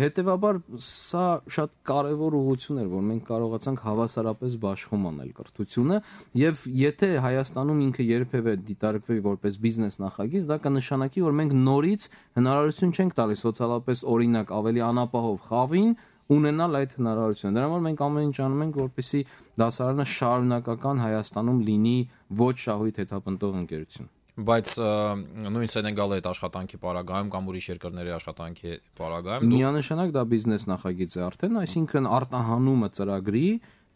հետեւաբար սա շատ կարևոր ուղություն էր, որ մենք կարողացանք հավասարապես բաշխում անել կրթությունը, եւ եթե Հայաստանում ինքը երբևէ դիտարկվի որպես բիզնես նախագիծ, դա կնշանակի, որ մենք նորից հնարավորություն չենք տալիս սոցիալապես օրինակ ավելի անապահով խավին, ունենալ այդ հնարավորությունը։ Դրա համար մենք ամեն ինչ անում ենք, որպեսզի դասարանը շարունակական Հայաստանում լինի ոչ շահույթ հետապնդող ընկերություն բայց նույն Սենեգալի այդ աշխատանքի պարագայում կամ ուրիշ երկրների աշխատանքի պարագայում միանշանակ դա բիզնես նախագիծ է արդեն, այսինքն արտահանումը ծրագրի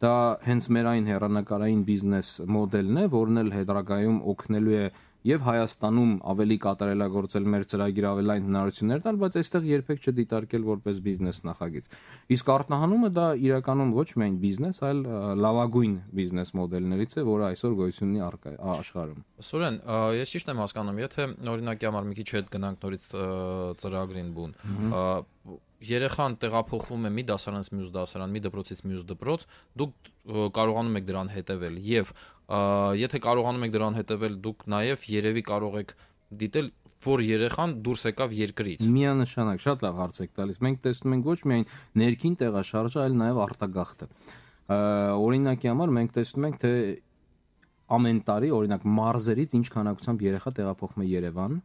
դա հենց մեր այն հերանեկարային բիզնես մոդելն է, որն էլ հետագայում օգնելու է եւ Հայաստանում ավելի կատարելագործել մեր ծրագիր ավելային հնարավորություններ տալ, բայց այստեղ երբեք չդիտարկել որպես բիզնես նախագիծ։ Իսկ արտահանումը դա իրականում ոչ միայն բիզնես, այլ լավագույն բիզնես մոդելներից է, որը այսօր գոյություն ունի աշխարհում։ Սուրեն, ես ճիշտ եմ հասկանում, եթե օրինակի համար մի քիչ հետ գնանք նորից ծրագրին բուն, երեխան տեղափոխվում է մի դասարանից մյուս դասարան, մի դպրոցից մյուս դպրոց, դուք կարողանում եք դրան հետևել եւ եթե կարողանում եք դրան հետևել, դուք նաև երևի կարող եք դիտել որ երեխան դուրս եկավ երկրից։ Միանշանակ շատ լավ հարց եք տալիս։ Մենք տեսնում ենք ոչ միայն ներքին տեղաշարժը, այլ նաև արտագաղթը։ Օրինակի համար մենք տեսնում ենք, թե ամեն տարի, օրինակ, մարզերից ինչ քանակությամբ երեխա տեղափոխվում է Երևան,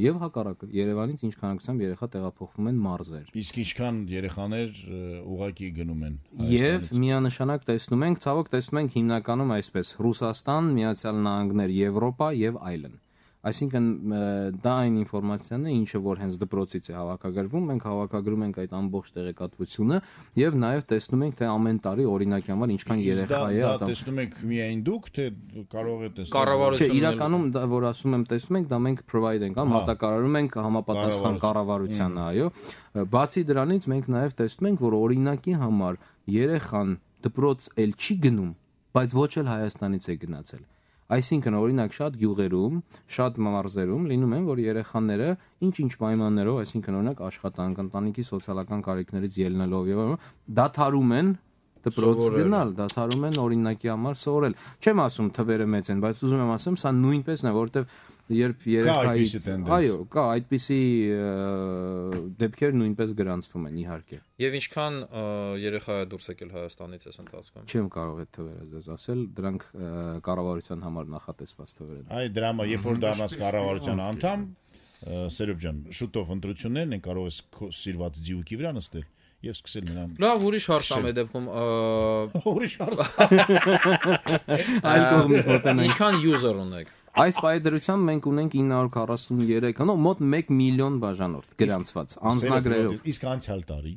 Եվ հակառակը, Երևանից ինչ քանակությամբ երեխա տեղափոխվում են մարզեր։ Իսկ ինչքան երեխաներ ուղակի գնում են։ Եվ միանշանակ տեսնում ենք, ցավոք տեսնում ենք հիմնականում այսպես՝ Ռուսաստան, Միացյալ Նահանգներ, Եվրոպա եւ այլն։ Այսինքն դա այն ինֆորմացիան է, ինչը որ հենց դպրոցից է հավաքագրվում, մենք հավաքագրում ենք այդ ամբողջ տեղեկատվությունը եւ նաեւ տեսնում ենք, թե ամեն տարի օրինակ համար ինչքան երեխա է ատամ։ Դա տեսնում եք միայն դուք, թե կարող է տեսնել։ Կառավարությունը իրականում դա որ ասում եմ տեսնում ենք, դա մենք provide ենք, հա, մատակարարում ենք համապատասխան կառավարությանը, այո։ Բացի դրանից մենք նաեւ տեսնում ենք, որ օրինակի համար երեխան դպրոց էլ չի գնում, բայց ոչ էլ Հայաստանից է գնացել։ Այսինքն օրինակ շատ գյուղերում, շատ մարզերում լինում են, որ երեխաները ինչ-ինչ պայմաններով, այսինքն օրինակ աշխատանք, ընտանիքի սոցիալական կարիքներից ելնելով եւ դաթարում են դպրոց գնալ, դաթարում են օրինակի համար սովորել։ Չեմ ասում թվերը մեծ են, բայց ուզում եմ ասեմ, սա նույնպեսն է, որովհետեւ երբ երեխայի այո, կա այդպիսի դեպքեր նույնպես գրանցվում են իհարկե։ Եվ ինչքան երեխա է դուրս եկել Հայաստանից այս ընթացքում։ Չեմ կարող այդ թվերը ձեզ ասել, դրանք կառավարության համար նախատեսված թվեր են։ Այ դրա համար երբ որ դառնաս կառավարության անդամ, Սերոբ ջան, շուտով ընտրություններն են կարող ես սիրված ձիուկի վրա նստել եւ սկսել նրան։ Լավ, ուրիշ հարց ամ է դեպքում ուրիշ հարց։ Այլ կողմից մտանանք։ Ինչքան user ունեք։ Այս բայդրությամբ մենք ունենք 943, հնո մոտ 1 միլիոն բաժանորդ գրանցված անznագրերով։ Իսկ անցյալ տարի։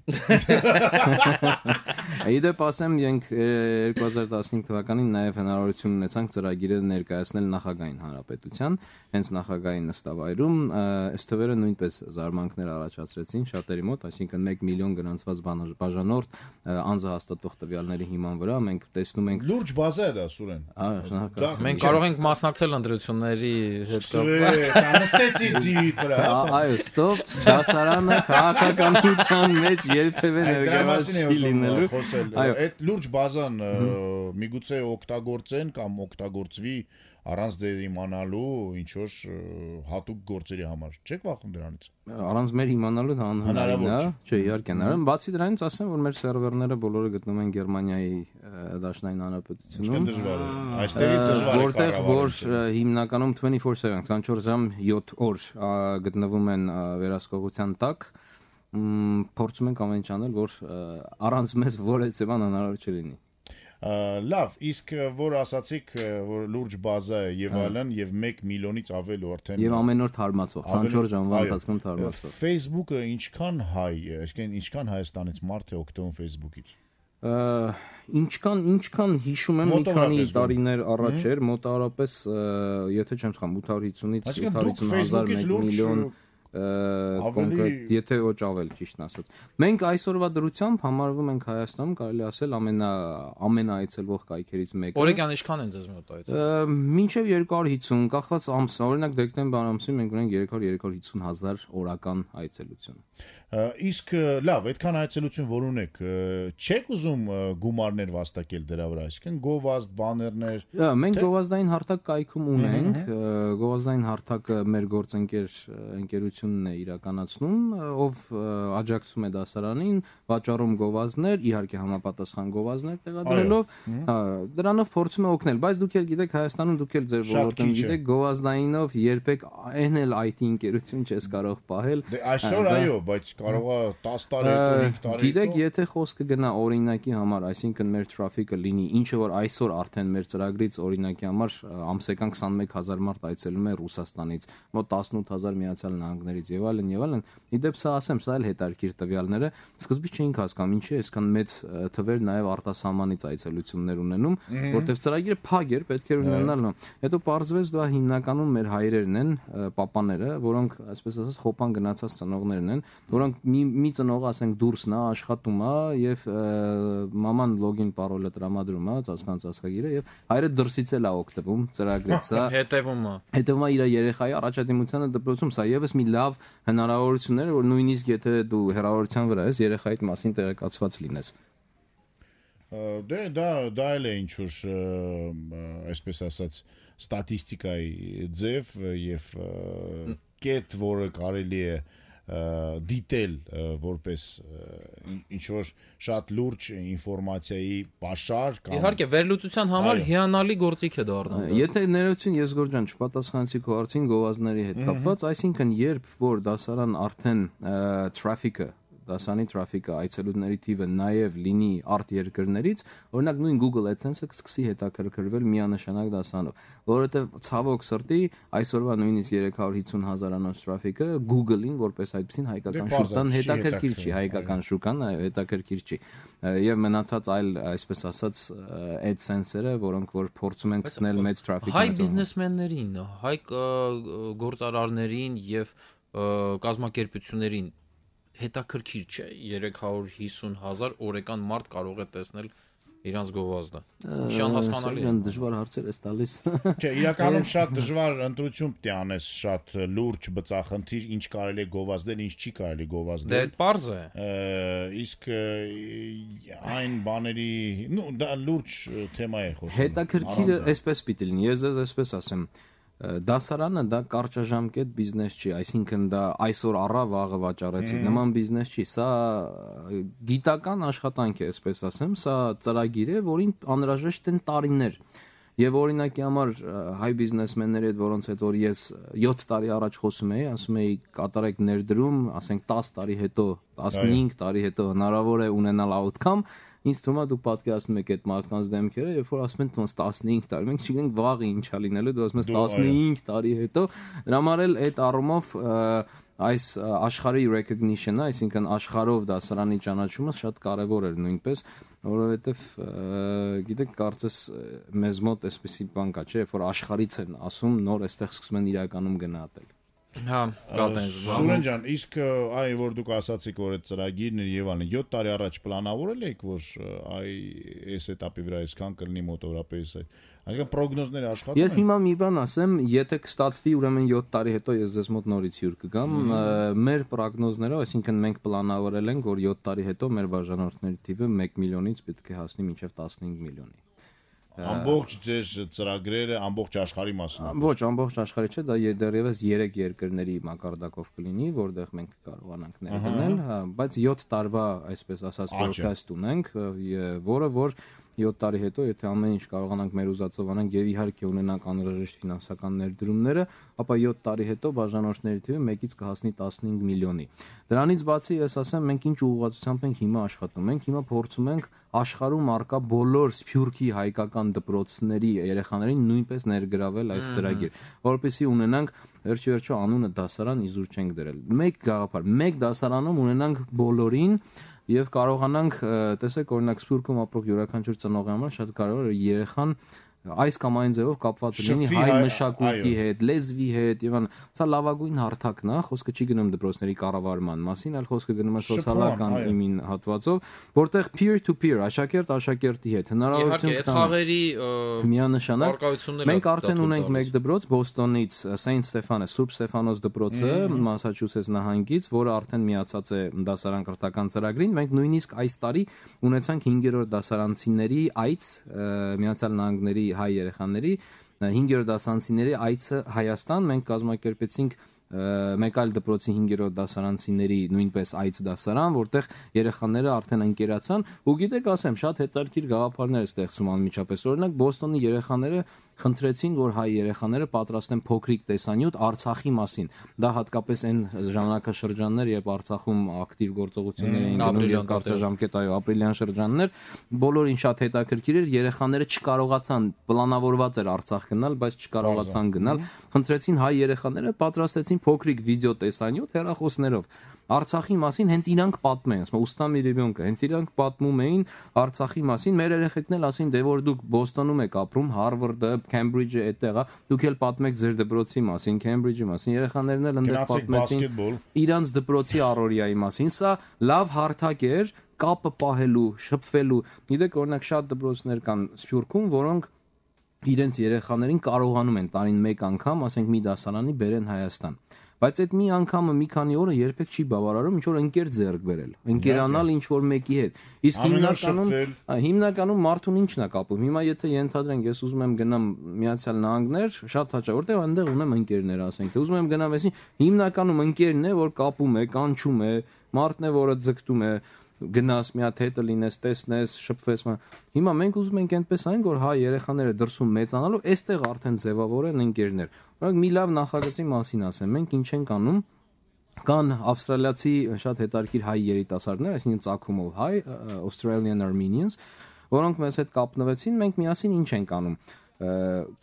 Իդեպ ասեմ, մենք 2015 թվականին նաև հնարավորություն ունեցանք ծրագիրը ներկայացնել նախագահային հանրապետության, հենց նախագահային նստավայրում, ըստ թվերը նույնպես զարմանքներ առաջացրեցին շատերի մոտ, այսինքն 1 միլիոն գրանցված բաժանորդ անզահաստատող տվյալների հիման վրա մենք տեսնում ենք լուրջ բազա է դա, Սուրեն։ Այո, շնորհակալություն։ Մենք կարող ենք մասնակցել ընտրություններին գործողությունների հետ կապված։ Անստեցի ձիուտ վրա։ հա, Այո, ստոպ, դասարանը քաղաքականության մեջ երբևէ ներգրաված չի լինելու։ Այո, այդ լուրջ բազան միգուցե օգտագործեն կամ օգտագործվի առանց դեր իմանալու ինչ որ հատուկ գործերի համար։ Չեք վախում դրանից։ Առանց մեր իմանալու անհնարին է, չէ, իհարկե, հնարին, բացի դրանից ասեմ, որ մեր սերվերները բոլորը գտնվում են Գերմանիայի Դաշնային Հանրապետությունում։ Այստեղից դժվար է։ Որտեղ որ հիմնականում 24/7, 24 ժամ 7 օր գտնվում են վերահսկողության տակ փորձում ենք ամեն ինչ անել, որ առանց մեզ որևէ բան հնարավոր չլինի։ Լավ, իսկ որ ասացիք, որ լուրջ բազա է եւ այլն եւ 1 միլիոնից ավել արդեն Եվ ամեն օր թարմացող, 24 ժամվա ընթացքում թարմացող։ Facebook-ը ինչքան հայ է, այսինքն ինչքան Հայաստանից մարդ է օգտվում Facebook-ից։ Ինչքան ինչքան հիշում եմ մի քանի տարիներ առաջ էր մոտավորապես եթե չեմ սխալվում 850-ից 850 հազար 1 միլիոն կոնկրետ, եթե ոչ ավել, ճիշտն ասած։ Մենք այսօրվա դրությամբ համարվում ենք Հայաստանում, կարելի ասել, ամենա ամենաայցելվող կայքերից մեկը։ Օրեկան ինչքան են ձեզ մոտ այդ։ Մինչև 250, կախված ամսը, օրինակ դեկտեմբեր ամսին մենք ունենք 300-350000 օրական այցելություն։ Իսկ լավ, այդքան այցելություն որ ունեք, չեք ուզում գումարներ վաստակել դրա վրա, այսինքն գովազդ բաներներ։ Դա մենք գովազդային հարթակ կայքում ունենք, գովազդային հարթակը մեր գործընկեր ընկերությունն է իրականացնում, ով աջակցում է դասարանին, վաճառում գովազդներ, իհարկե համապատասխան գովազդներ տեղադրելով, դրանով փորձում է օգնել, բայց դուք էլ գիտեք Հայաստանում դուք էլ ձեր ոլորտում գիտեք գովազդայինով երբեք այն էլ IT ընկերություն չես կարող պահել։ Դե այսօր այո, բայց կարող է 10 տարի հետո, 5 տարի հետո։ Գիտեք, եթե խոսքը գնա օրինակի համար, այսինքն մեր տրաֆիկը լինի, ինչը որ այսօր արդեն մեր ծրագրից օրինակի համար ամսական 21000 մարդ այցելում է Ռուսաստանից, մոտ 18000 միացյալ նահանգներից եւ այլն եւ այլն։ Իդեպ սա ասեմ, սա էլ հետարքիր տվյալները, սկզբից չէինք հասկանում, ինչի է այսքան մեծ թվեր նաեւ արտասահմանից այցելություններ ունենում, որտեղ ծրագիրը փակ էր, պետք էր ունենալն։ Հետո պարզվեց դա հիմնականում մեր հայրերն են, պապաները, որոնք, այսպես ասած, խոպան գնացած ծնողներն են, որոնք որոնք մի մի ծնող ասենք դուրսն է աշխատում է եւ մաման լոգին պարոլը տրամադրում է ծածկանց ասխագիրը եւ հայրը դրսից էլ է օգտվում ծրագրից է հետեւում է հետեւում է իր երեխայի առաջադիմությանը դպրոցում սա եւս մի լավ հնարավորություն է որ նույնիսկ եթե դու հերավորության վրա ես երեխայիդ մասին տեղեկացված լինես դե դա դա էլ է ինչ որ այսպես ասած ստատիստիկայի ձև եւ կետ, որը կարելի է դիտել որպես ինչ որ շատ լուրջ ինֆորմացիայի պաշար կամ Իհարկե վերլուծության համար հիանալի գործիք է դառնում։ Եթե ներողություն ես Գորջան չպատասխանեցի քո հարցին գովազների հետ կապված, այսինքն երբ որ դասարան արդեն traffic-ը դասանի տրաֆիկը, այցելուների թիվը նաև լինի արտերկրներից, օրինակ նույն Google AdSense-ը կսկսի հետաքրքրվել միանշանակ դասանով, որովհետև ցավոք սրտի այսօրվա նույնիսկ 350.000 անոնց տրաֆիկը Google-ին որպես այդպեսին հայկական դե, շուկան հետաքրքիր չի, հայկական շուկան հետաքրքիր չի։ Եվ մնացած այլ, այսպես ասած, AdSense-երը, որոնք որ փորձում են գտնել մեծ տրաֆիկը։ Հայ բիզնեսմեններին, հայ գործարարներին եւ կազմակերպություններին հետաքրքիր չէ 350000 օրեկան մարդ կարող է տեսնել իրանց գովազդը։ Շատ հասկանալի է։ Իրան դժվար հարցեր էս տալիս։ Չէ, իրականում շատ դժվար ընտրություն պետք է անես, շատ լուրջ բծախնդիր, ինչ կարելի է գովազդել, ինչ չի կարելի գովազդել։ Դե պարզ է։ Իսկ այն բաների, նո, դա լուրջ թեմա է խոսքը։ Հետաքրքիրը այսպես պիտի լինի, ես ձեզ այսպես ասեմ։ Ա դասարանը դա կարճաժամկետ բիզնես չի, այսինքն դա այսօր առա վաղը վաճառեցի, նման բիզնես չի, սա գիտական աշխատանք է, այսպես ասեմ, սա ծրագիր է, որին անհրաժեշտ են տարիներ։ Եվ օրինակի համար հայ բիզնեսմենների հետ, որոնց հետ որ ես 7 տարի առաջ խոսում էի, ասում էի կատարեք ներդրում, ասենք 10 տարի հետո 15 տարի հետո հնարավոր է ունենալ outcome ինձ թվում է դու պատկերացնում եք այդ մարդկանց դեմքերը, երբ որ ասում են ոնց 15 տարի, մենք չգիտենք վաղը ինչա լինելու, դու ասում ես 15 տարի հետո, դրա համար էլ այդ առումով այս աշխարհի recognition-ը, այսինքն աշխարհով դասարանի ճանաչումը շատ կարևոր էր նույնպես, որովհետև գիտեք, կարծես մեզ մոտ էսպիսի բան կա, չէ՞, որ աշխարից են ասում, նոր էստեղ սկսում են իրականում գնահատել։ Հա, կատեն զբաղվում։ Սուրեն ջան, իսկ այ որ դուք ասացիք, որ այդ ծրագիրն էր եւ այլն 7 տարի առաջ պլանավորել էիք, որ այ այս этаպի վրա այսքան կլինի մոտորապես այդ Այսինքն պրոգնոզներ աշխատում են։ Ես հիմա մի բան ասեմ, եթե կստացվի, ուրեմն 7 տարի հետո ես ձեզ մոտ նորից հյուր կգամ, մեր պրոգնոզները, այսինքն մենք պլանավորել ենք, որ 7 տարի հետո մեր բաժանորդների թիվը 1 միլիոնից պետք է հասնի մինչև 15 միլիոնի։ Ամբողջ ձեր ծրագրերը ամբողջ աշխարհի մասին։ Ոչ, ամբողջ աշխարհի չէ, դա դեռևս 3 երկրների մակարդակով կլինի, որտեղ մենք կարողանանք ներդնել, բայց 7 տարվա, այսպես ասած, ֆորքասթ ունենք, որը որ, որ 7 տարի հետո, եթե ամեն ինչ կարողանանք մեր ուզածով անենք եւ իհարկե ունենանք անհրաժեշտ ֆինանսական ներդրումները, ապա 7 տարի հետո բաժանորդների թիվը 1-ից կհասնի 15 միլիոնի։ Դրանից բացի ես ասեմ, մենք ինչ ուղղվածությամբ ենք հիմա աշխատում։ Մենք հիմա փորձում ենք աշխարհում արկա բոլոր սփյուռքի հայկական դպրոցների երեխաներին նույնպես ներգրավել այս ծրագիր, որովհետեւ ունենանք վերջի վերջո անունը դասարան իզուր չենք դրել։ Մեկ գաղափար, մեկ դասարանում ունենանք բոլորին եւ կարողանանք տեսեք օրինակ Սփյուռքում ապրող յուրաքանչյուր ծնողի համար շատ կարեւոր է երեխան այս կամ այն ձևով կապված լինի հայ մշակույթի հետ, լեզվի հետ եւ այլն։ Սա լավագույն հարթակն է, խոսքը չի գնում դպրոցների կառավարման մասին, այլ խոսքը գնում է սոցիալական իմին հատվածով, որտեղ peer to peer, աշակերտ աշակերտի հետ հնարավորություն կա։ Խաղերի միանշանակ մենք արդեն ունենք մեկ դպրոց Բոստոնից Saint Stefan-ը, Սուրբ Ստեփանոս դպրոցը Մասաչուսեթս նահանգից, որը արդեն միացած է դասարան կրթական ծրագրին։ Մենք նույնիսկ այս տարի ունեցանք 5-րդ դասարանցիների այց Միացյալ Նահանգների հայ երեխաների 5-րդ դասանցիների այցը Հայաստան մենք կազմակերպեցինք մեկ այլ դպրոցի 5-րդ դասարանցիների նույնպես այց դասարան, որտեղ երեխաները արդեն ընկերացան, ու գիտեք, ասեմ, շատ հետաքրքիր գաղափարներ է ստեղծում անմիջապես։ Օրինակ Բոստոնի երեխաները խնդրեցին, որ հայ երեխաները պատրաստեն փոքրիկ տեսանյութ Արցախի մասին։ Դա հատկապես այն ժամանակաշրջաններ, երբ Արցախում ակտիվ գործողություններ էին գնում եւ կարճաժամկետ այո, ապրիլյան շրջաններ, բոլորին շատ հետաքրքիր էր, երեխաները չկարողացան, պլանավորված էր Արցախ գնալ, բայց չկարողացան գնալ։ Խնդրեցին հայ երեխաները պատրաստեցին մասին փոքրիկ վիդեո տեսանյութ հերախոսներով։ Արցախի մասին հենց իրանք պատմեն, ասում ուստամի ռեբյոնկը, հենց իրանք պատմում էին Արցախի մասին, մեր երեխեքն էլ ասին, դե որ դուք Բոստոնում եք ապրում, Հարվարդը, Քեմբրիջը, այդտեղա, դուք էլ պատմեք ձեր դպրոցի մասին, Քեմբրիջի մասին, երեխաներն էլ ընդդեմ պատմեցին իրանց դպրոցի առօրյայի մասին, սա լավ հարթակ էր կապը պահելու, շփվելու։ Գիտեք, օրինակ շատ դպրոցներ կան Սփյուռքում, որոնք իրենց երեխաներին կարողանում են տարին մեկ անգամ, ասենք մի դասարանի բերեն Հայաստան։ Բայց այդ մի անգամը մի քանի օրը երբեք չի բավարարում ինչ որ ընկեր ձեռք բերել, ընկերանալ ինչ որ մեկի հետ։ Իսկ հիմնականում հիմնականում մարդուն ինչն է կապում։ Հիմա եթե ենթադրենք ես ուզում եմ գնամ Միացյալ Նահանգներ, շատ հաճա, որտեղ այնտեղ ունեմ ընկերներ, ասենք, թե ուզում եմ գնամ այսին, հիմնականում ընկերն է, որ կապում է, կանչում է, մարդն է, որը ձգտում է, գնաս մի հատ հետը լինես, տեսնես, շփվես։ Հիմա մենք ուզում ենք այնպես այն, որ հա երեխաները դրսում մեծանալու, այստեղ արդեն ձևավորեն ընկերներ։ Օրինակ մի լավ նախագծի մասին ասեմ, մենք ինչ ենք անում կան ավստրալիացի շատ հետաքրքիր հայ երիտասարդներ, այսինքն ծագումով հայ Australian Armenians, որոնք մեզ հետ կապնվեցին, մենք միասին ինչ ենք անում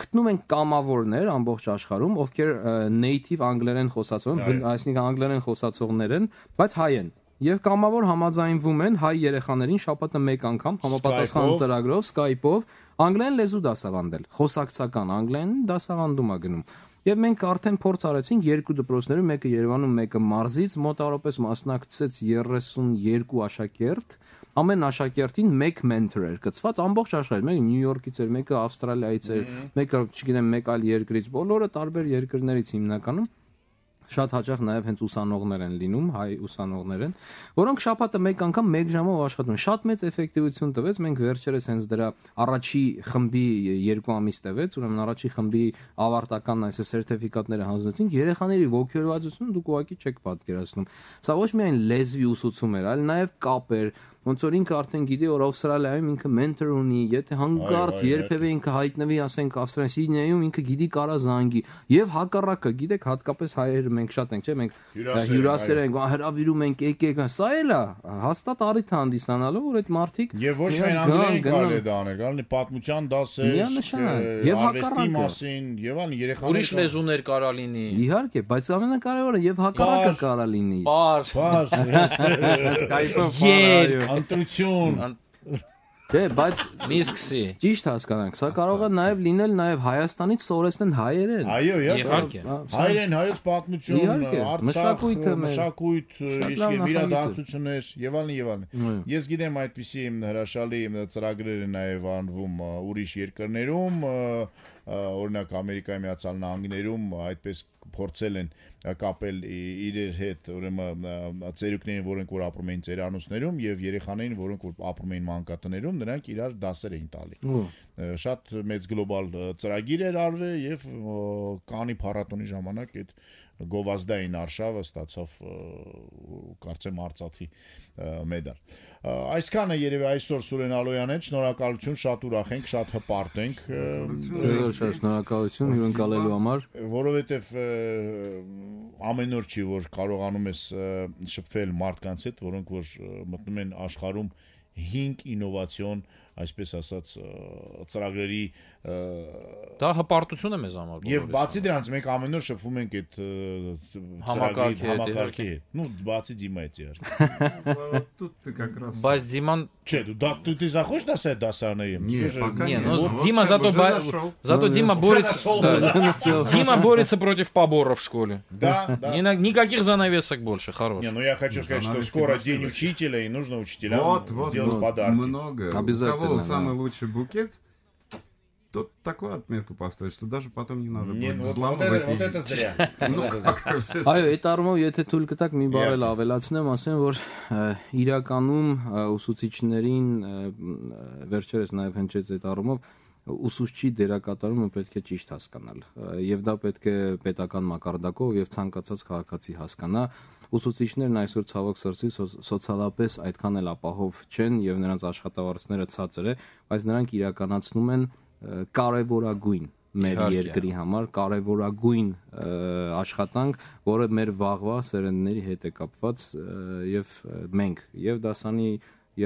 գտնում են կամավորներ ամբողջ աշխարհում, ովքեր native անգլերեն խոսացող են, այսինքն անգլերեն խոսացողներ են, բայց հայ են եւ կամավոր համաձայնվում են հայ երեխաներին շաբաթը 1 անգամ համապատասխան ծրագրով Skype-ով անգլեն լեզու դասավանդել։ Խոսակցական անգլեն դասավանդում է գնում։ Եվ մենք արդեն փորձ արեցինք երկու դպրոցներում, մեկը Երևանում, մեկը Մարզից, մոտարապես մասնակցեց 32 աշակերտ։ Ամեն աշակերտին մեկ մենթոր էր կցված, ամբողջ աշխարհից, մեկը Նյու Յորքից էր, մեկը Ավստրալիայից էր, մեկը, չգիտեմ, մեկ այլ երկրից, բոլորը տարբեր երկրներից հիմնականում շատ հաճախ նաև հենց ուսանողներ են լինում, հայ ուսանողներ են, որոնք շաբաթը մեկ անգամ 1 ժամով աշխատում։ Շատ մեծ էֆեկտիվություն տվեց, մենք վերջերս հենց դրա առաջի խմբի 2 ամիս տևեց, ուրեմն առաջի խմբի ավարտական այս սերտիֆիկատները հանձնեցինք, երեխաների ողջորվածությունը դուք ուղղակի չեք պատկերացնում։ Սա ոչ միայն լեզվի ուսուցում էր, այլ նաև կապ էր, ոնց որ ինքը արդեն գիտի, որ Ավստրալիայում ինքը մենտոր ունի, եթե հանկարծ երբևէ ինքը հայտնվի, ասենք Ավստրալիայում, ինքը գիտի կարա զանգի։ Եվ հակառակը, գիտեք, հատկապես հայերը մենք շատ ենք, չէ՞, մենք հյուրասեր ենք, հրավիրում ենք, եկեք, սա էլ է, հաստատ առիթ հանդիսանալու, որ այդ մարդիկ Եվ ոչ միայն անգլերեն կարելի է դա անել, կարելի պատմության դասեր, եւ հակառակը մասին, եւ այլն երեխաներ ուրիշ լեզուներ կարա լինի։ Իհարկե, բայց ամենակարևորը եւ հակառակը կարա լինի։ Պար։ Պար։ Skype-ը Անտրություն։ Դե, բայց մի սկսի։ Ճիշտ հասկանանք, սա կարող է նաև լինել նաև Հայաստանից սորեսնեն հայերեն։ Այո, իհարկե։ Հայերեն, հայոց պատմություն, Արցախ, մշակույթ, իսկ իրադարձություններ, եւ այլն եւ այլն։ Ես գիտեմ այդպիսի հրաշալի ծրագրեր են նաև անվում ուրիշ երկրներում, օրինակ Ամերիկայի Միացյալ Նահանգներում այդպես փորձել են կապել իրեր հետ, ուրեմն ծերուկներին, որոնք որ ապրում էին ծերանոցներում եւ երեխաներին, որոնք որ ապրում էին մանկատներում, նրանք իրար դասեր էին տալի։ Շատ մեծ գլոբալ ծրագիր էր արվել եւ կանի փառատոնի ժամանակ այդ գովազդային արշավը ստացավ կարծեմ արծաթի մեդալ։ Այսքանը երևի այսօր Սուրեն Ալոյանին շնորհակալություն, շատ ուրախ ենք, շատ հպարտ ենք։ Ձեզ շնորհակալություն հյուրընկալելու համար, որովհետև ամեն օր չի որ կարողանում ես շփվել մարդկանց հետ, որոնք որ մտնում են աշխարհում 5 ինովացիոն, այսպես ասած, ծրագրերի Դա հպարտություն է մեզ համար։ Եվ բացի դրանից մենք ամեն օր շփվում ենք այդ համակարգի համակարգի Ну, բացի Դիմայից իհարկե։ Тут ты как раз Բայց Диман, че, да ты ты захочешь на сайт Дасанаем? Не, ну Дима зато зато Дима борется. Дима борется против поборов в школе. Да, да. Никаких занавесок больше, хорош. Не, ну я хочу сказать, что скоро день учителя и нужно учителям сделать подарки. Много. Обязательно. У кого самый лучший букет? тут такую отметку поставить, что даже потом не надо будет взламывать. Вот это зря. Այո, այդ առումով եթե թույլ կտաք մի բառ էլ ավելացնեմ, ասեմ, որ իրականում ուսուցիչներին վերջերս նաև հնչեց այդ առումով ուսուցչի դերակատարումը պետք է ճիշտ հասկանալ եւ դա պետք է պետական մակարդակով եւ ցանկացած քաղաքացի հասկանա ուսուցիչներն այսօր ցավոք սրտի սոցիալապես այդքան էլ ապահով չեն եւ նրանց աշխատավարձները ցածր է բայց նրանք իրականացնում են և, կարևորագույն մեր երկրի համար կարևորագույն աշխատանք, որը մեր վաղվա սերնդների հետ է կապված եւ մենք եւ դասանի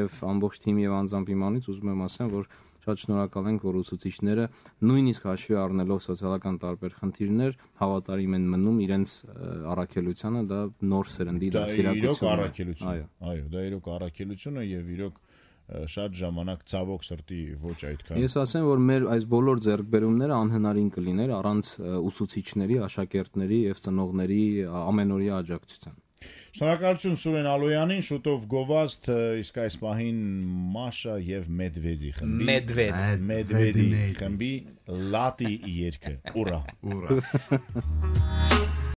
եւ ամբողջ թիմի եւ անձամբ իմանից ուզում եմ ասեմ, որ շատ շնորհակալ ենք, որ ուսուցիչները նույնիսկ հաշվի առնելով սոցիալական տարբեր խնդիրներ հավատարիմ են մնում իրենց առաքելությանը, դա նոր սերնդի դասիրակությունը։ Դա իրոք առաքելություն։ Այո, այո, դա իրոք առաքելությունը եւ իրոք շատ ժամանակ ցավոք սրտի ոչ այդքան։ Ես ասեմ, որ մեր այս բոլոր ձեռքբերումները անհնարին կլիներ առանց ուսուցիչների, աշակերտների եւ ծնողների ամենօրյա աջակցության։ Շնորհակալություն Սուրեն Ալոյանին, շուտով գովաստ, իսկ այս պահին Մաշա եւ Մեդվեդի խմբի։ Մեդվեդ, Մեդվեդի խմբի լատի երգը։ Ուրա։ Ուրա։